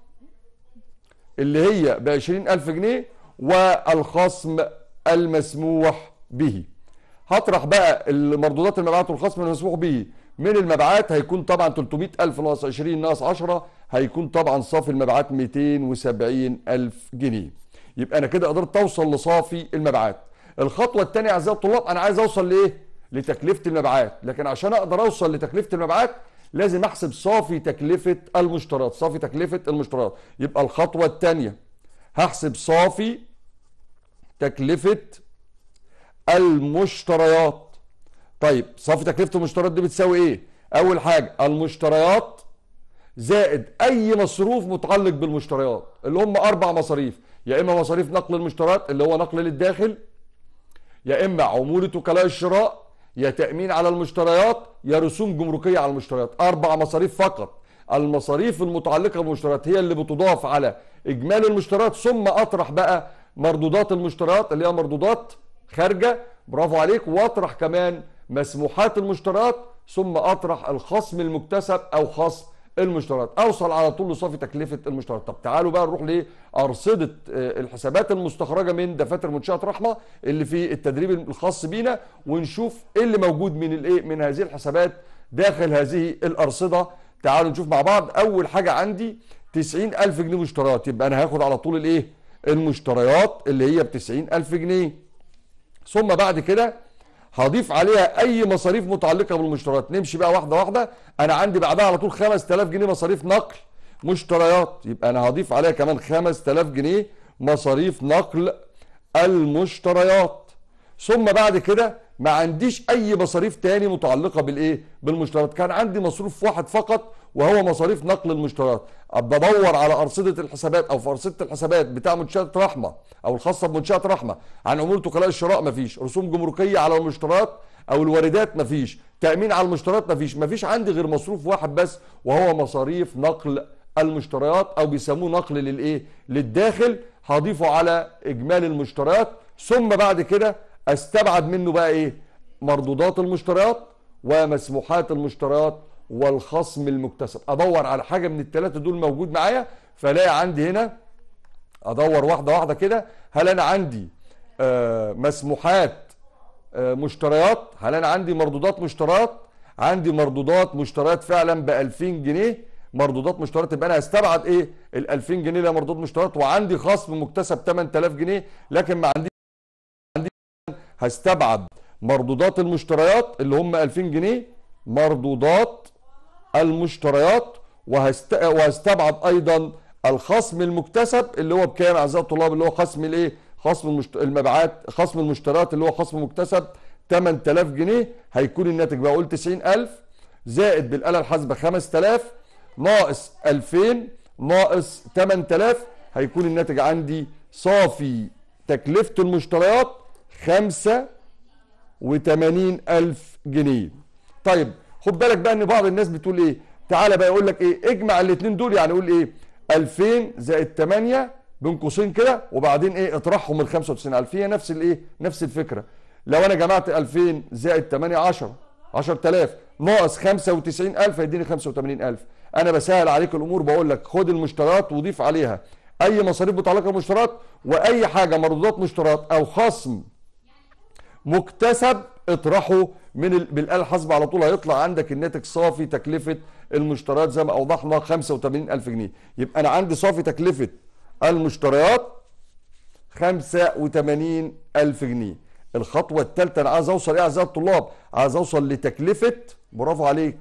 اللي هي ب 20 ألف جنيه والخصم المسموح به هطرح بقى المردودات المبيعات والخصم المسموح به من المبيعات هيكون طبعا 300 ألف ناقص 20 ناقص 10 هيكون طبعا صافي المبيعات 270 ألف جنيه يبقى أنا كده قدرت أوصل لصافي المبيعات الخطوة الثانية أعزائي الطلاب أنا عايز أوصل لإيه؟ لتكلفه المبيعات لكن عشان اقدر اوصل لتكلفه المبيعات لازم احسب صافي تكلفه المشتريات صافي تكلفه المشتريات يبقى الخطوه الثانيه هحسب صافي تكلفه المشتريات طيب صافي تكلفه المشتريات دي بتساوي ايه اول حاجه المشتريات زائد اي مصروف متعلق بالمشتريات اللي هم اربع مصاريف يا اما مصاريف نقل المشتريات اللي هو نقل للداخل يا اما عموله وكلاء الشراء يا تأمين على المشتريات يا رسوم جمركية على المشتريات أربع مصاريف فقط المصاريف المتعلقة بالمشتريات هي اللي بتضاف على إجمالي المشتريات ثم أطرح بقى مردودات المشتريات اللي هي مردودات خارجة برافو عليك وأطرح كمان مسموحات المشتريات ثم أطرح الخصم المكتسب أو خصم المشتريات اوصل على طول لصافي تكلفه المشتريات طب تعالوا بقى نروح لارصده آه، الحسابات المستخرجه من دفاتر منشاه رحمه اللي في التدريب الخاص بينا ونشوف ايه اللي موجود من الايه من هذه الحسابات داخل هذه الارصده تعالوا نشوف مع بعض اول حاجه عندي 90000 جنيه مشتريات يبقى انا هاخد على طول الايه المشتريات اللي هي ب 90000 جنيه ثم بعد كده هضيف عليها اي مصاريف متعلقه بالمشتريات نمشي بقى واحده واحده انا عندي بعدها على طول 5000 جنيه مصاريف نقل مشتريات يبقى انا هضيف عليها كمان 5000 جنيه مصاريف نقل المشتريات ثم بعد كده ما عنديش اي مصاريف تاني متعلقه بالايه بالمشتريات كان عندي مصروف واحد فقط وهو مصاريف نقل المشتريات بدور على ارصده الحسابات او في ارصده الحسابات بتاع منشاه رحمه او الخاصه بمنشاه رحمه عن عموله وكلاء الشراء مفيش رسوم جمركيه على المشتريات او الواردات مفيش تامين على المشتريات مفيش مفيش عندي غير مصروف واحد بس وهو مصاريف نقل المشتريات او بيسموه نقل للايه للداخل هضيفه على اجمالي المشتريات ثم بعد كده استبعد منه بقى ايه مردودات المشتريات ومسموحات المشتريات والخصم المكتسب ادور على حاجه من الثلاثه دول موجود معايا فلاقي عندي هنا ادور واحده واحده كده هل انا عندي آه، مسموحات آه، مشتريات هل انا عندي مردودات مشتريات عندي مردودات مشتريات فعلا ب 2000 جنيه مردودات مشتريات يبقى انا هستبعد ايه ال 2000 جنيه اللي مردود مشتريات وعندي خصم مكتسب 8000 جنيه لكن ما عندي عندي هستبعد مردودات المشتريات اللي هم 2000 جنيه مردودات المشتريات وهستبعد ايضا الخصم المكتسب اللي هو بكام اعزائي الطلاب اللي هو خصم الايه خصم المشت... المبيعات خصم المشتريات اللي هو خصم مكتسب 8000 جنيه هيكون الناتج بقى قول 90000 زائد بالاله الحاسبه 5000 ناقص 2000 ناقص 8000 هيكون الناتج عندي صافي تكلفة المشتريات 85000 جنيه طيب خد بالك بقى ان بعض الناس بتقول ايه تعالى بقى يقول لك ايه اجمع الاثنين دول يعني قول ايه 2000 زائد 8 بين قوسين كده وبعدين ايه اطرحهم ال 95000 هي نفس الايه نفس الفكره لو انا جمعت 2000 زائد 8 10 10000 ناقص 95000 هيديني 85000 انا بسهل عليك الامور بقول لك خد المشتريات وضيف عليها اي مصاريف متعلقه بالمشتريات واي حاجه مردودات مشتريات او خصم مكتسب اطرحه من بالاله الحاسبه على طول هيطلع عندك الناتج صافي تكلفه المشتريات زي ما اوضحنا 85000 جنيه يبقى انا عندي صافي تكلفه المشتريات 85000 جنيه الخطوه الثالثه انا عايز اوصل ايه اعزائي الطلاب عايز اوصل لتكلفه برافو عليك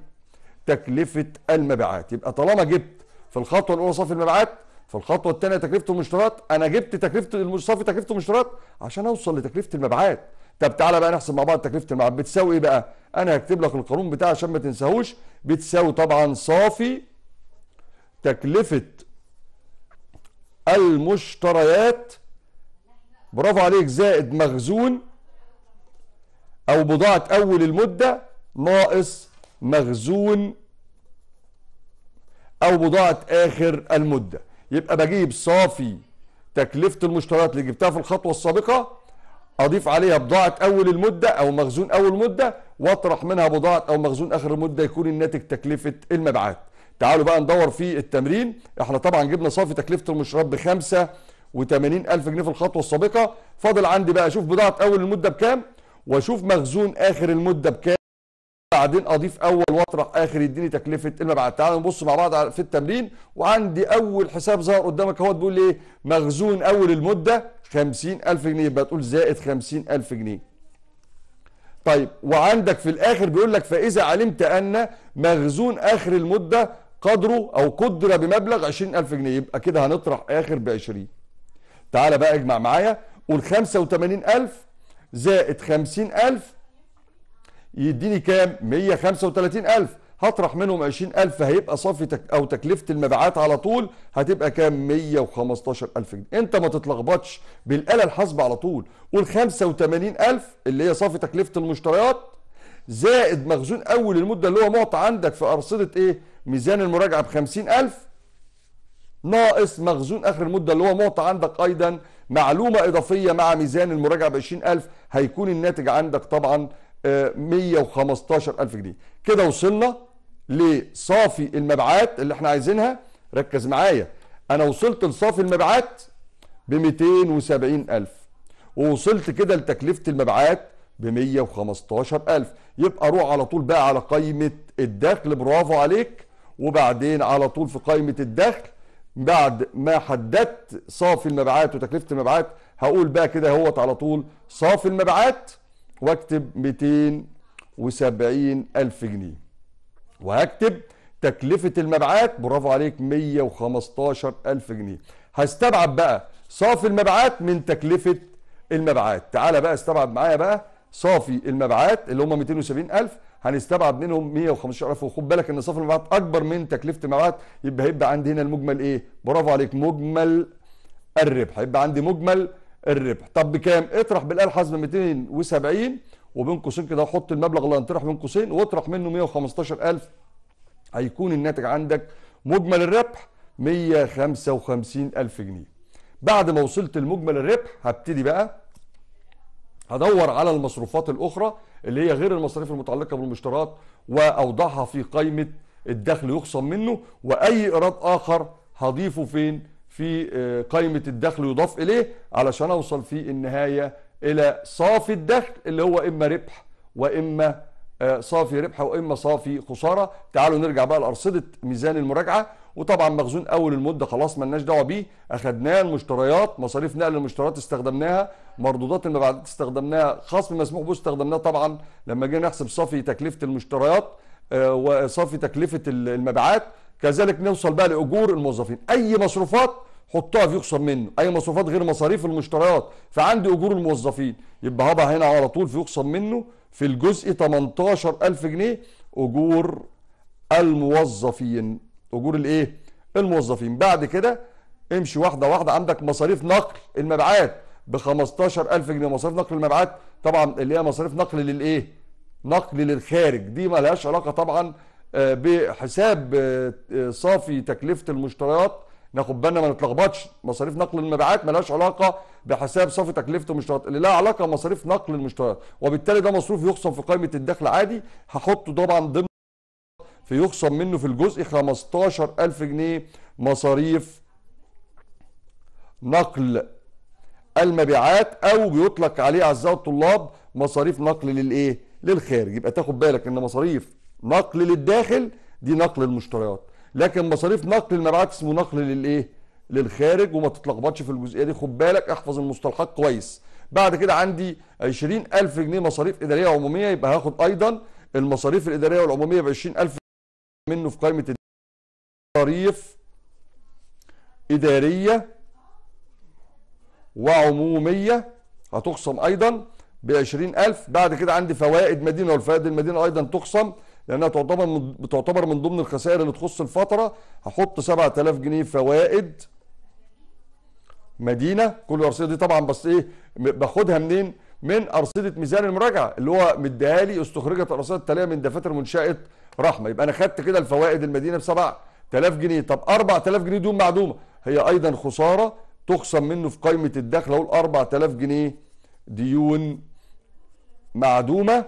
تكلفه المبيعات يبقى طالما جبت في الخطوه الاولى صافي المبيعات في الخطوه الثانيه تكلفه المشتريات انا جبت تكلفه صافي تكلفه المشتريات عشان اوصل لتكلفه المبيعات طب تعالى بقى نحسب مع بعض تكلفه المعاد بتساوي ايه بقى انا هكتب لك القانون بتاعه عشان ما تنساهوش بتساوي طبعا صافي تكلفه المشتريات برافو عليك زائد مخزون او بضاعه اول المده ناقص مخزون او بضاعه اخر المده يبقى بجيب صافي تكلفه المشتريات اللي جبتها في الخطوه السابقه اضيف عليها بضاعه اول المده او مخزون اول مده واطرح منها بضاعه او مخزون اخر المده يكون الناتج تكلفه المبيعات تعالوا بقى ندور في التمرين احنا طبعا جبنا صافي تكلفه المشروب ب 85 الف جنيه في الخطوه السابقه فاضل عندي بقى اشوف بضاعه اول المده بكام واشوف مخزون اخر المده بكام بعدين اضيف اول واطرح اخر يديني تكلفه المبيعات تعالوا نبص مع بعض في التمرين وعندي اول حساب ظهر قدامك اهوت بيقول ايه مخزون اول المده 50000 جنيه يبقى تقول زائد 50000 جنيه طيب وعندك في الاخر بيقول لك فاذا علمت ان مخزون اخر المده قدره او قدر بمبلغ 20000 جنيه يبقى كده هنطرح اخر ب 20 تعالى بقى اجمع معايا قول 85000 زائد 50000 يديني كام 135000 هطرح منهم 20000 فهيبقى صافي تك او تكلفه المبيعات على طول هتبقى كام 115000 جنيه انت ما تتلخبطش بالاله الحاسبه على طول قول 85000 اللي هي صافي تكلفه المشتريات زائد مخزون اول المده اللي هو معطى عندك في ارصده ايه ميزان المراجعه ب 50000 ناقص مخزون اخر المده اللي هو معطى عندك ايضا معلومه اضافيه مع ميزان المراجعه ب 20000 هيكون الناتج عندك طبعا 115000 جنيه كده وصلنا لصافي المبيعات اللي احنا عايزينها ركز معايا انا وصلت لصافي المبيعات ب 270000 ووصلت كده لتكلفه المبيعات ب 115000 يبقى روح على طول بقى على قائمه الدخل برافو عليك وبعدين على طول في قائمه الدخل بعد ما حددت صافي المبيعات وتكلفه المبيعات هقول بقى كده اهوت على طول صافي المبيعات واكتب 270 ألف جنيه وهكتب تكلفة المبيعات برافو عليك 115 ألف جنيه هستبعد بقى صافي المبيعات من تكلفة المبيعات تعالى بقى استبعد معايا بقى صافي المبيعات اللي هم 270 ألف هنستبعد منهم 115 الف وخد بالك ان صافي المبيعات اكبر من تكلفه المبيعات يبقى هيبقى عندي هنا المجمل ايه؟ برافو عليك مجمل الربح هيبقى عندي مجمل الربح طب بكام اطرح بالاله الحاسبه 270 وبين قوسين كده حط المبلغ اللي هنطرح بين قوسين واطرح منه 115000 هيكون الناتج عندك مجمل الربح 155000 جنيه بعد ما وصلت لمجمل الربح هبتدي بقى هدور على المصروفات الاخرى اللي هي غير المصاريف المتعلقه بالمشترات واوضعها في قائمه الدخل يخصم منه واي ايراد اخر هضيفه فين في آه، قائمة الدخل يضاف إليه علشان أوصل في النهاية إلى صافي الدخل اللي هو إما ربح وإما آه، صافي ربح وإما صافي خسارة تعالوا نرجع بقى لأرصدة ميزان المراجعة وطبعا مخزون أول المدة خلاص ملناش دعوة بيه أخدناه المشتريات مصاريف نقل المشتريات استخدمناها مردودات المبيعات استخدمناها خصم مسموح به استخدمناه طبعا لما جينا نحسب صافي تكلفة المشتريات آه، وصافي تكلفة المبيعات كذلك نوصل بقى لأجور الموظفين أي مصروفات حطها في يخصم منه اي مصروفات غير مصاريف المشتريات فعندي اجور الموظفين يبقى هبقى هنا على طول في يخصم منه في الجزء 18000 جنيه اجور الموظفين اجور الايه الموظفين بعد كده امشي واحده واحده عندك مصاريف نقل المبيعات ب 15000 جنيه مصاريف نقل المبيعات طبعا اللي هي مصاريف نقل للايه نقل للخارج دي ما لهاش علاقه طبعا آه، بحساب آه، آه، صافي تكلفه المشتريات ناخد بالنا ما نتلخبطش مصاريف نقل المبيعات ملهاش علاقه بحساب صافي تكلفه المشتريات اللي لها علاقه بمصاريف نقل المشتريات وبالتالي ده مصروف يخصم في قائمه الدخل عادي هحطه طبعا ضمن في يخصم منه في الجزء 15000 جنيه مصاريف نقل المبيعات او بيطلق عليه اعزائي الطلاب مصاريف نقل للايه للخارج يبقى تاخد بالك ان مصاريف نقل للداخل دي نقل المشتريات لكن مصاريف نقل المبيعات اسمه نقل للايه للخارج وما تتلخبطش في الجزئيه دي خد بالك احفظ المصطلحات كويس بعد كده عندي 20000 جنيه مصاريف اداريه عموميه يبقى هاخد ايضا المصاريف الاداريه والعموميه ب 20000 منه في قائمه مصاريف اداريه وعموميه هتخصم ايضا ب 20000 بعد كده عندي فوائد مدينه والفوائد المدينه ايضا تخصم لانها تعتبر من بتعتبر من ضمن الخسائر اللي تخص الفتره هحط 7000 جنيه فوائد مدينه كل ارصده دي طبعا بس ايه باخدها منين؟ من ارصده ميزان المراجعه اللي هو مديها لي استخرجت الارصده التاليه من دفاتر منشاه رحمه يبقى انا خدت كده الفوائد المدينه ب 7000 جنيه طب 4000 جنيه دون معدومه هي ايضا خساره تخصم منه في قائمه الدخل اقول 4000 جنيه ديون معدومه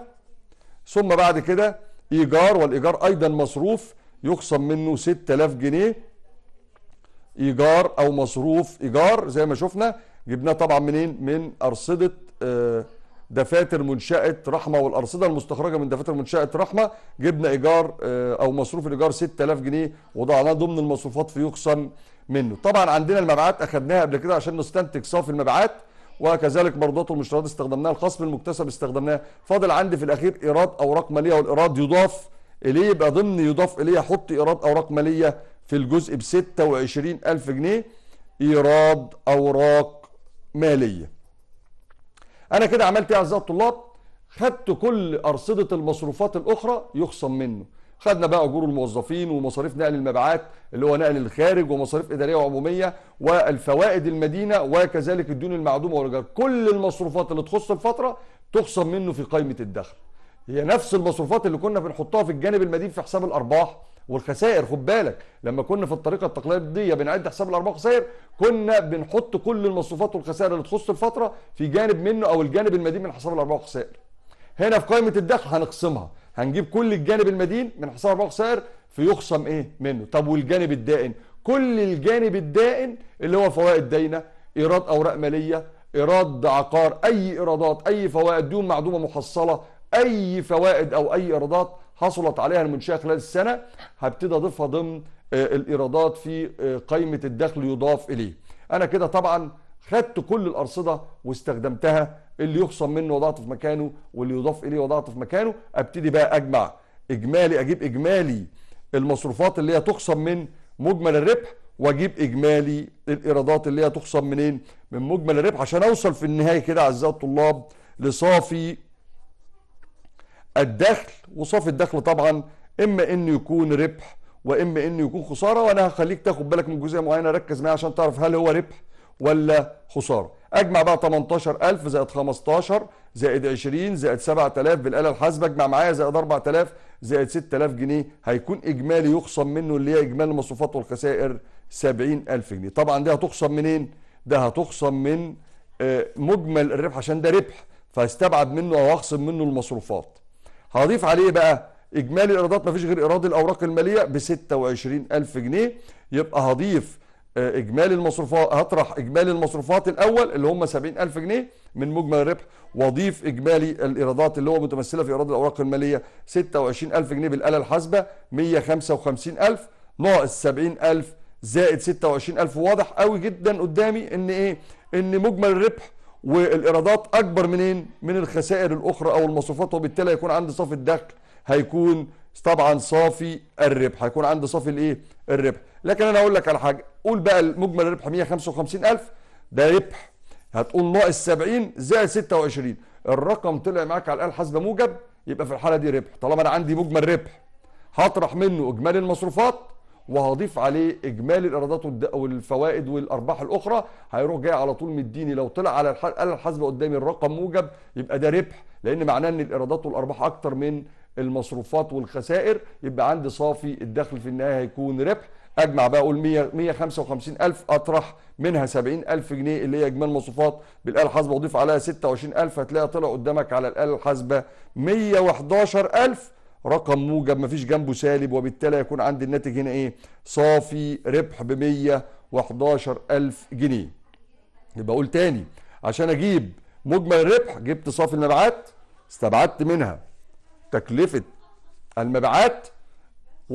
ثم بعد كده ايجار والايجار ايضا مصروف يخصم منه 6000 جنيه ايجار او مصروف ايجار زي ما شفنا جبناه طبعا منين من ارصده آه، دفاتر منشاه رحمه والارصده المستخرجه من دفاتر منشاه رحمه جبنا ايجار آه، او مصروف الايجار 6000 جنيه وضعناه ضمن المصروفات فيخصم منه طبعا عندنا المبيعات اخذناها قبل كده عشان نستنتج صافي المبيعات وكذلك برضه المشتريات استخدمناها الخصم المكتسب استخدمناه فاضل عندي في الاخير ايراد اوراق ماليه والايراد يضاف اليه يبقى ضمن يضاف اليه احط ايراد اوراق ماليه في الجزء ب 26000 جنيه ايراد اوراق ماليه انا كده عملت ايه اعزائي الطلاب خدت كل ارصده المصروفات الاخرى يخصم منه خدنا بقى اجور الموظفين ومصاريف نقل المبيعات اللي هو نقل الخارج ومصاريف اداريه وعموميه والفوائد المدينه وكذلك الديون المعدومه والاجار كل المصروفات اللي تخص الفتره تخصم منه في قائمه الدخل هي نفس المصروفات اللي كنا بنحطها في الجانب المدين في حساب الارباح والخسائر خد بالك لما كنا في الطريقه التقليديه بنعد حساب الارباح والخسائر كنا بنحط كل المصروفات والخسائر اللي تخص الفتره في جانب منه او الجانب المدين من حساب الارباح والخسائر هنا في قائمه الدخل هنقسمها هنجيب كل الجانب المدين من حصار خسائر فيخصم ايه منه طب والجانب الدائن كل الجانب الدائن اللي هو فوائد داينه ايراد اوراق ماليه ايراد عقار اي ايرادات اي فوائد ديون معدومه محصله اي فوائد او اي ايرادات حصلت عليها المنشاه خلال السنه هبتدي اضيفها ضمن آه، الايرادات في آه، قائمه الدخل يضاف اليه انا كده طبعا خدت كل الارصده واستخدمتها اللي يخصم منه وضعته في مكانه واللي يضاف اليه وضعته في مكانه ابتدي بقى اجمع اجمالي اجيب اجمالي المصروفات اللي هي تخصم من مجمل الربح واجيب اجمالي الايرادات اللي هي تخصم منين من مجمل الربح عشان اوصل في النهايه كده اعزائي الطلاب لصافي الدخل وصافي الدخل طبعا اما انه يكون ربح واما انه يكون خساره وانا هخليك تاخد بالك من جزئيه معينه ركز معايا عشان تعرف هل هو ربح ولا خساره اجمع بقى 18000 زائد 15 زائد 20 زائد 7000 بالاله الحاسبه اجمع معايا زائد 4000 زائد 6000 جنيه هيكون اجمالي يخصم منه اللي هي اجمالي المصروفات والخسائر 70000 جنيه طبعا دي هتخصم منين ده هتخصم من آه، مجمل الربح عشان ده ربح فهستبعد منه او هخصم منه المصروفات هضيف عليه بقى اجمالي الايرادات مفيش غير ايراد الاوراق الماليه ب 26000 جنيه يبقى هضيف آه، اجمالي المصروفات هطرح اجمالي المصروفات الاول اللي هم 70000 جنيه من مجمل الربح واضيف اجمالي الايرادات اللي هو متمثله في ايراد الاوراق الماليه 26000 جنيه بالاله الحاسبه 155000 ناقص 70000 زائد 26000 واضح قوي جدا قدامي ان ايه ان مجمل الربح والايرادات اكبر منين من الخسائر الاخرى او المصروفات وبالتالي هيكون عندي صافي الدخل هيكون طبعا صافي الربح هيكون عندي صافي الايه الربح لكن انا اقول لك على حاجه قول بقى المجمل الربح 155000 ده ربح هتقول ناقص 70 زائد 26 الرقم طلع معاك على الاله حسب موجب يبقى في الحاله دي ربح طالما انا عندي مجمل ربح هطرح منه اجمالي المصروفات وهضيف عليه اجمالي الايرادات والفوائد والارباح الاخرى هيروح جاي على طول مديني لو طلع على الاله الحاسبه قدامي الرقم موجب يبقى ده ربح لان معناه ان الايرادات والارباح اكتر من المصروفات والخسائر يبقى عندي صافي الدخل في النهايه هيكون ربح اجمع بقى اقول 100 155000 اطرح منها 70000 جنيه اللي هي اجمال مصروفات بالاله الحاسبه واضيف عليها 26000 هتلاقي طلع قدامك على الاله الحاسبه 111000 رقم موجب ما فيش جنبه سالب وبالتالي يكون عندي الناتج هنا ايه صافي ربح ب 111000 جنيه يبقى اقول تاني عشان اجيب مجمل الربح جبت صافي المبيعات استبعدت منها تكلفه المبيعات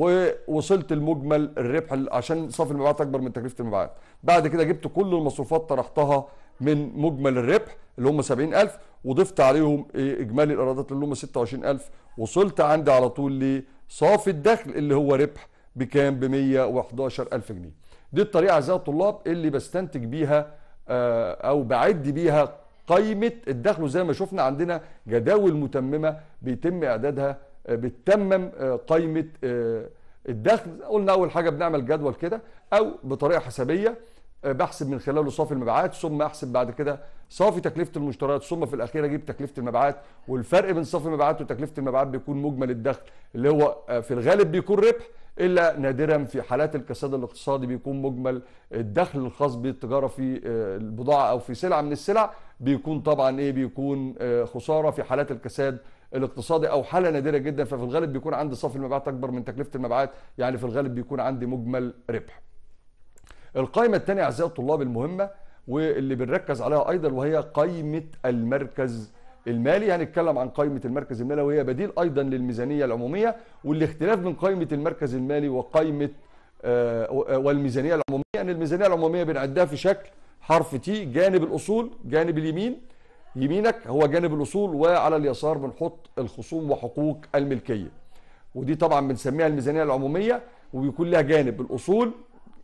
ووصلت المجمل الربح عشان صافي المبيعات اكبر من تكلفه المبيعات بعد كده جبت كل المصروفات طرحتها من مجمل الربح اللي هم 70000 وضفت عليهم اجمالي الايرادات اللي هم 26000 وصلت عندي على طول لصافي الدخل اللي هو ربح بكام ب 111000 جنيه دي الطريقه اعزائي الطلاب اللي بستنتج بيها آه، او بعد بيها قائمه الدخل وزي ما شفنا عندنا جداول متممه بيتم اعدادها آه، بتتمم آه، قائمه آه، الدخل قلنا اول حاجه بنعمل جدول كده او بطريقه حسابيه بحسب من خلاله صافي المبيعات ثم احسب بعد كده صافي تكلفه المشتريات ثم في الاخير اجيب تكلفه المبيعات والفرق بين صافي المبيعات وتكلفه المبيعات بيكون مجمل الدخل اللي هو في الغالب بيكون ربح الا نادرا في حالات الكساد الاقتصادي بيكون مجمل الدخل الخاص بالتجاره في البضاعه او في سلعه من السلع بيكون طبعا ايه بيكون خساره في حالات الكساد الاقتصادي او حاله نادره جدا ففي الغالب بيكون عندي صافي المبيعات اكبر من تكلفه المبيعات يعني في الغالب بيكون عندي مجمل ربح. القائمه الثانيه اعزائي الطلاب المهمه واللي بنركز عليها ايضا وهي قائمه المركز المالي هنتكلم عن قائمه المركز المالي وهي بديل ايضا للميزانيه العموميه والاختلاف بين قائمه المركز المالي وقائمه آه، آه، والميزانيه العموميه ان الميزانيه العموميه بنعدها في شكل حرف تي جانب الاصول جانب اليمين يمينك هو جانب الاصول وعلى اليسار بنحط الخصوم وحقوق الملكيه ودي طبعا بنسميها الميزانيه العموميه وبيكون لها جانب الاصول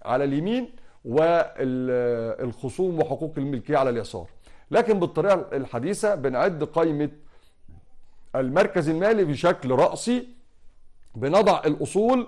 على اليمين والخصوم وحقوق الملكيه على اليسار لكن بالطريقه الحديثه بنعد قائمه المركز المالي بشكل رأسي بنضع الأصول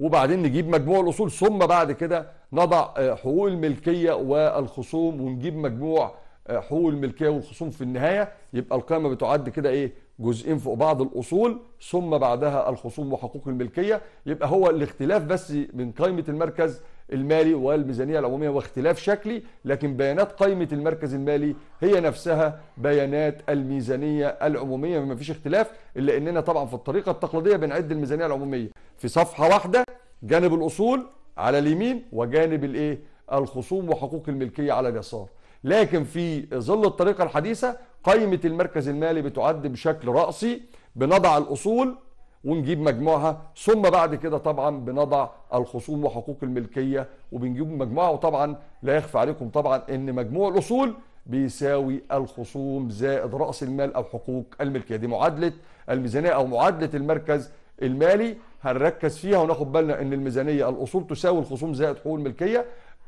وبعدين نجيب مجموع الأصول ثم بعد كده نضع حقوق الملكية والخصوم ونجيب مجموع حقوق الملكيه والخصوم في النهايه يبقى القائمه بتعد كده ايه جزئين فوق بعض الاصول ثم بعدها الخصوم وحقوق الملكيه يبقى هو الاختلاف بس من قائمه المركز المالي والميزانيه العموميه واختلاف شكلي لكن بيانات قائمه المركز المالي هي نفسها بيانات الميزانيه العموميه ما فيش اختلاف الا اننا طبعا في الطريقه التقليديه بنعد الميزانيه العموميه في صفحه واحده جانب الاصول على اليمين وجانب الايه الخصوم وحقوق الملكيه على اليسار لكن في ظل الطريقه الحديثه قائمه المركز المالي بتعد بشكل راسي بنضع الاصول ونجيب مجموعها ثم بعد كده طبعا بنضع الخصوم وحقوق الملكيه وبنجيب مجموعها وطبعا لا يخفى عليكم طبعا ان مجموع الاصول بيساوي الخصوم زائد راس المال او حقوق الملكيه دي معادله الميزانيه او معادله المركز المالي هنركز فيها وناخد بالنا ان الميزانيه الاصول تساوي الخصوم زائد حقوق الملكيه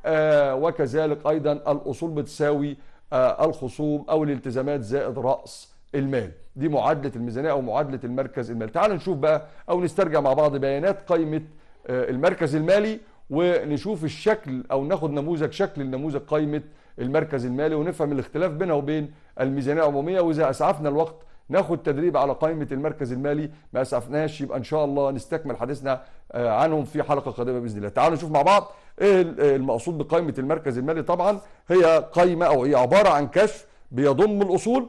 آه، وكذلك أيضا الأصول بتساوي آه، الخصوم أو الالتزامات زائد رأس المال دي معادلة الميزانية أو معادلة المركز المالي تعال نشوف بقى أو نسترجع مع بعض بيانات قائمة آه، المركز المالي ونشوف الشكل أو ناخد نموذج شكل النموذج قائمة المركز المالي ونفهم الاختلاف بينها وبين الميزانية العمومية وإذا أسعفنا الوقت ناخد تدريب على قائمة المركز المالي ما أسعفناش يبقى إن شاء الله نستكمل حديثنا عنهم في حلقة قادمة بإذن الله تعالوا نشوف مع بعض إيه, ايه المقصود بقائمه المركز المالي طبعا هي قائمه او هي عباره عن كشف بيضم الاصول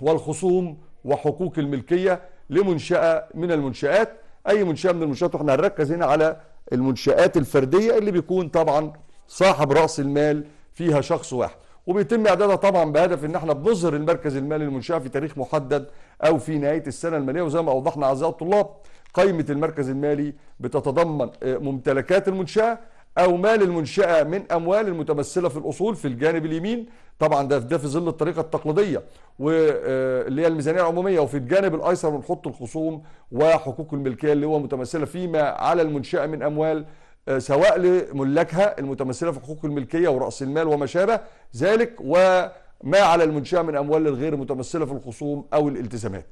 والخصوم وحقوق الملكيه لمنشاه من المنشات اي منشاه من المنشات واحنا هنركز هنا على المنشات الفرديه اللي بيكون طبعا صاحب راس المال فيها شخص واحد وبيتم اعدادها طبعا بهدف ان احنا بنظهر المركز المالي للمنشاه في تاريخ محدد او في نهايه السنه الماليه وزي ما اوضحنا اعزائي الطلاب قائمه المركز المالي بتتضمن آه، ممتلكات المنشاه أو مال المنشأة من أموال المتمثلة في الأصول في الجانب اليمين طبعا ده ده في ظل الطريقة التقليدية واللي آه، هي الميزانية العمومية وفي الجانب الأيسر بنحط الخصوم وحقوق الملكية اللي هو متمثلة فيما على المنشأة من أموال آه، سواء لملاكها المتمثلة في حقوق الملكية ورأس المال وما شابه ذلك وما على المنشأة من أموال الغير متمثلة في الخصوم أو الالتزامات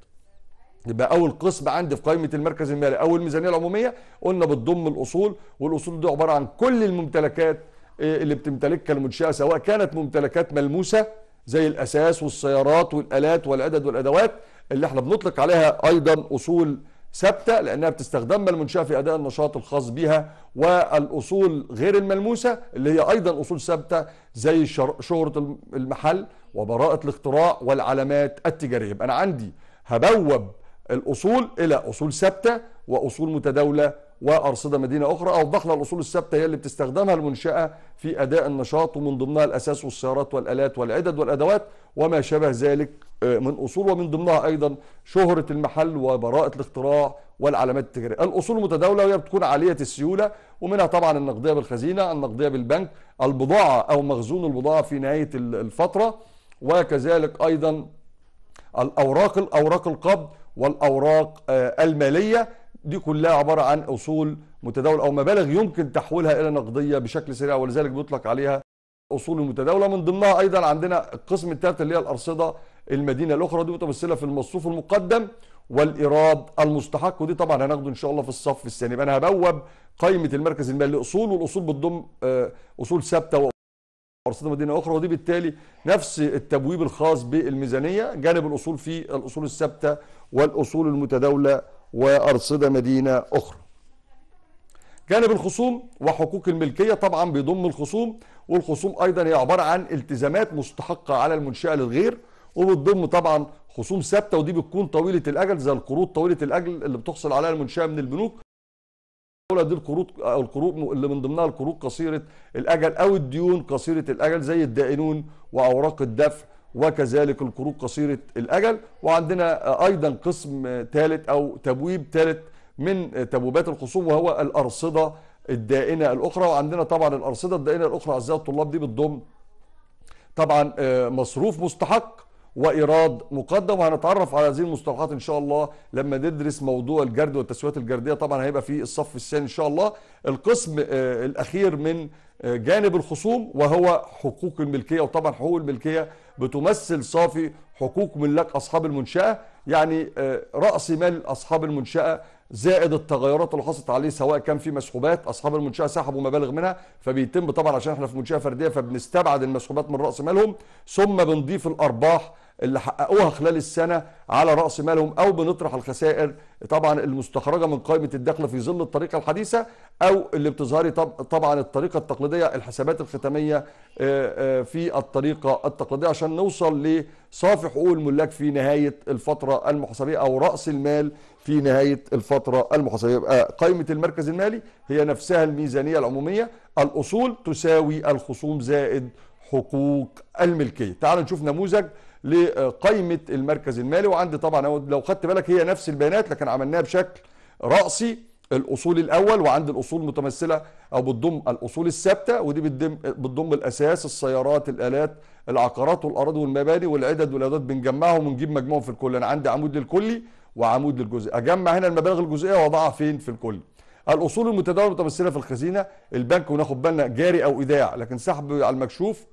يبقى اول قسم عندي في قائمه المركز المالي او الميزانيه العموميه قلنا بتضم الاصول والاصول دي عباره عن كل الممتلكات آه، اللي بتمتلكها المنشاه سواء كانت ممتلكات ملموسه زي الاساس والسيارات والالات والعدد والادوات اللي احنا بنطلق عليها ايضا اصول ثابته لانها بتستخدمها المنشاه في اداء النشاط الخاص بها والاصول غير الملموسه اللي هي ايضا اصول ثابته زي شهره المحل وبراءه الاختراع والعلامات التجاريه يبقى انا عندي هبوب الأصول إلى أصول ثابتة وأصول متداولة وأرصدة مدينة أخرى أوضحنا الأصول الثابتة هي اللي بتستخدمها المنشأة في أداء النشاط ومن ضمنها الأساس والسيارات والآلات والعدد والأدوات وما شابه ذلك آه، من أصول ومن ضمنها أيضا شهرة المحل وبراءة الاختراع والعلامات التجارية الأصول المتداولة وهي بتكون عالية السيولة ومنها طبعا النقدية بالخزينة النقدية بالبنك البضاعة أو مخزون البضاعة في نهاية الفترة وكذلك أيضا الأوراق الأوراق القبض والأوراق آه، المالية دي كلها عبارة عن أصول متداولة أو مبالغ يمكن تحويلها إلى نقدية بشكل سريع ولذلك بيطلق عليها أصول متداوله من ضمنها أيضا عندنا القسم الثالث اللي هي الأرصدة المدينة الأخرى دي متمثلة في المصروف المقدم والإيراد المستحق ودي طبعا هناخده إن شاء الله في الصف الثاني أنا هبوب قائمة المركز المالي لأصول والأصول بتضم آه، أصول ثابتة ارصده مدينه اخرى ودي بالتالي نفس التبويب الخاص بالميزانيه جانب الاصول في الاصول الثابته والاصول المتداوله وارصده مدينه اخرى. جانب الخصوم وحقوق الملكيه طبعا بيضم الخصوم والخصوم ايضا هي عباره عن التزامات مستحقه على المنشاه للغير وبتضم طبعا خصوم ثابته ودي بتكون طويله الاجل زي القروض طويله الاجل اللي بتحصل عليها المنشاه من البنوك الدوله دي القروض القروض اللي من ضمنها القروض قصيره الاجل او الديون قصيره الاجل زي الدائنون واوراق الدفع وكذلك القروض قصيره الاجل وعندنا ايضا قسم ثالث او تبويب ثالث من تبويبات الخصوم وهو الارصده الدائنه الاخرى وعندنا طبعا الارصده الدائنه الاخرى اعزائي الطلاب دي بتضم طبعا آه، مصروف مستحق وايراد مقدم وهنتعرف على هذه المصطلحات ان شاء الله لما ندرس موضوع الجرد والتسويات الجرديه طبعا هيبقى في الصف الثاني ان شاء الله القسم آه، الاخير من آه، جانب الخصوم وهو حقوق الملكيه وطبعا حقوق الملكيه بتمثل صافي حقوق ملاك اصحاب المنشاه يعني آه، راس مال اصحاب المنشاه زائد التغيرات اللي حصلت عليه سواء كان في مسحوبات اصحاب المنشاه سحبوا مبالغ منها فبيتم طبعا عشان احنا في منشاه فرديه فبنستبعد المسحوبات من راس مالهم ثم بنضيف الارباح اللي حققوها خلال السنه على راس مالهم او بنطرح الخسائر طبعا المستخرجه من قائمه الدخل في ظل الطريقه الحديثه او اللي بتظهري طبعا الطريقه التقليديه الحسابات الختاميه آه، آه، في الطريقه التقليديه عشان نوصل لصافي حقوق الملاك في نهايه الفتره المحاسبيه او راس المال في نهايه الفتره المحاسبيه يبقى قائمه المركز المالي هي نفسها الميزانيه العموميه الاصول تساوي الخصوم زائد حقوق الملكيه تعالوا نشوف نموذج لقائمه المركز المالي وعندي طبعا لو خدت بالك هي نفس البيانات لكن عملناها بشكل راسي الاصول الاول وعندي الاصول متمثله او بتضم الاصول الثابته ودي بتضم بتضم الاساس السيارات الالات العقارات والاراضي والمباني والعدد والاعداد بنجمعهم ونجيب مجموعهم في الكل انا عندي عمود للكلي وعمود للجزء اجمع هنا المبالغ الجزئيه واضعها فين في الكل الاصول المتداوله متمثله في الخزينه البنك وناخد بالنا جاري او ايداع لكن سحب على المكشوف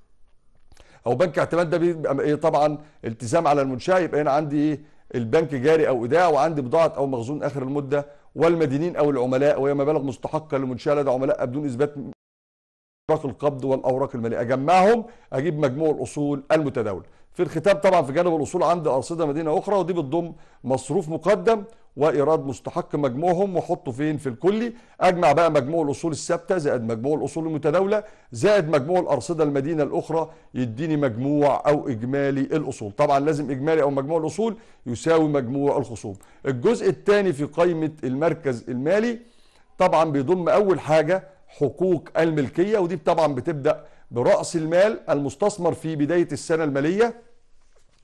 او بنك اعتماد ده بيبقى ايه طبعا التزام على المنشاه يبقى هنا عندي ايه البنك جاري او ايداع وعندي بضاعه او مخزون اخر المده والمدينين او العملاء وهي مبالغ مستحقه للمنشاه لدى عملاء بدون اثبات اوراق القبض والاوراق الماليه اجمعهم اجيب مجموع الاصول المتداوله في الختام طبعا في جانب الاصول عندي ارصده مدينه اخرى ودي بتضم مصروف مقدم وايراد مستحق مجموعهم واحطه فين في الكلي اجمع بقى مجموع الاصول الثابته زائد مجموع الاصول المتداوله زائد مجموع الارصده المدينه الاخرى يديني مجموع او اجمالي الاصول طبعا لازم اجمالي او مجموع الاصول يساوي مجموع الخصوم الجزء الثاني في قائمه المركز المالي طبعا بيضم اول حاجه حقوق الملكيه ودي طبعا بتبدا براس المال المستثمر في بدايه السنه الماليه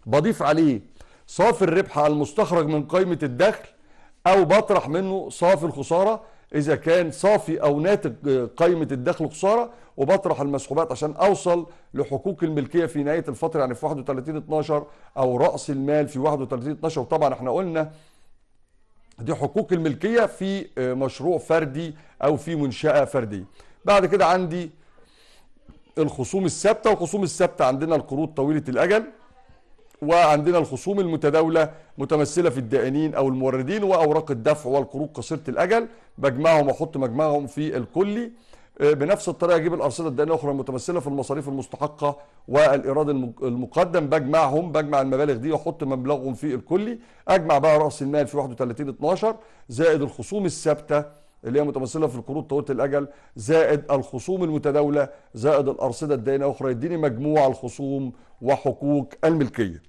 بضيف عليه صافي الربح المستخرج من قائمه الدخل او بطرح منه صافي الخساره اذا كان صافي او ناتج آه، قائمه الدخل خساره وبطرح المسحوبات عشان اوصل لحقوق الملكيه في نهايه الفتره يعني في 31 12 او راس المال في 31 12 وطبعا احنا قلنا دي حقوق الملكيه في آه، مشروع فردي او في منشاه فرديه بعد كده عندي الخصوم الثابته والخصوم الثابته عندنا القروض طويله الاجل وعندنا الخصوم المتداولة متمثلة في الدائنين أو الموردين وأوراق الدفع والقروض قصيرة الأجل بجمعهم وأحط مجمعهم في الكلي آه، بنفس الطريقة أجيب الأرصدة الدائنية الأخرى المتمثلة في المصاريف المستحقة والإيراد المقدم بجمعهم بجمع المبالغ دي وأحط مبلغهم في الكلي أجمع بقى رأس المال في 31 12 زائد الخصوم الثابتة اللي هي متمثله في القروض طويله الاجل زائد الخصوم المتداوله زائد الارصده الدائنه الأخرى يديني مجموع الخصوم وحقوق الملكيه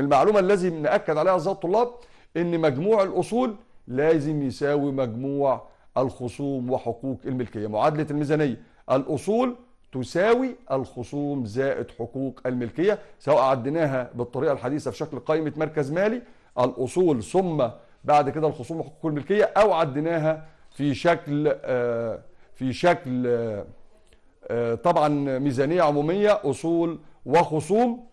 المعلومة الذي نأكد عليها أعزائي الطلاب إن مجموع الأصول لازم يساوي مجموع الخصوم وحقوق الملكية معادلة الميزانية الأصول تساوي الخصوم زائد حقوق الملكية سواء عدناها بالطريقة الحديثة في شكل قائمة مركز مالي الأصول ثم بعد كده الخصوم وحقوق الملكية أو عدناها في شكل آه، في شكل آه، طبعا ميزانية عمومية أصول وخصوم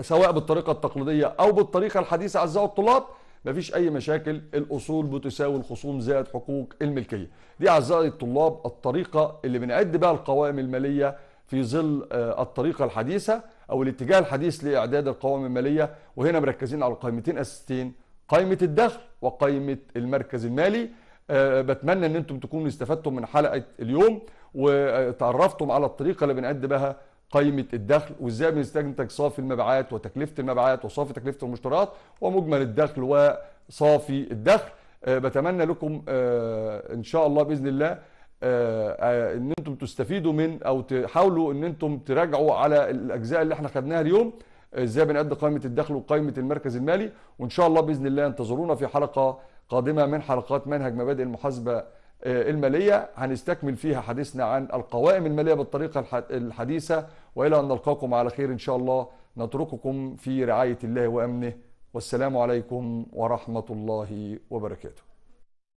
سواء بالطريقه التقليديه او بالطريقه الحديثه اعزائي الطلاب مفيش اي مشاكل الاصول بتساوي الخصوم زائد حقوق الملكيه دي اعزائي الطلاب الطريقه اللي بنعد بها القوائم الماليه في ظل آه، الطريقه الحديثه او الاتجاه الحديث لاعداد القوائم الماليه وهنا مركزين على قائمتين اساسيتين قائمه الدخل وقائمه المركز المالي أه بتمنى ان انتم تكونوا استفدتم من حلقه اليوم وتعرفتم على الطريقه اللي بنعد بها قائمه الدخل وازاي بنستنتج صافي المبيعات وتكلفه المبيعات وصافي تكلفه المشتريات ومجمل الدخل وصافي الدخل آه، بتمنى لكم آه، ان شاء الله باذن الله آه، ان انتم تستفيدوا من او تحاولوا ان انتم تراجعوا على الاجزاء اللي احنا خدناها اليوم ازاي بنقد قائمه الدخل وقائمه المركز المالي وان شاء الله باذن الله انتظرونا في حلقه قادمه من حلقات منهج مبادئ المحاسبه آه، المالية هنستكمل فيها حديثنا عن القوائم المالية بالطريقة الحديثة وإلى أن نلقاكم على خير إن شاء الله نترككم في رعاية الله وأمنه والسلام عليكم ورحمة الله وبركاته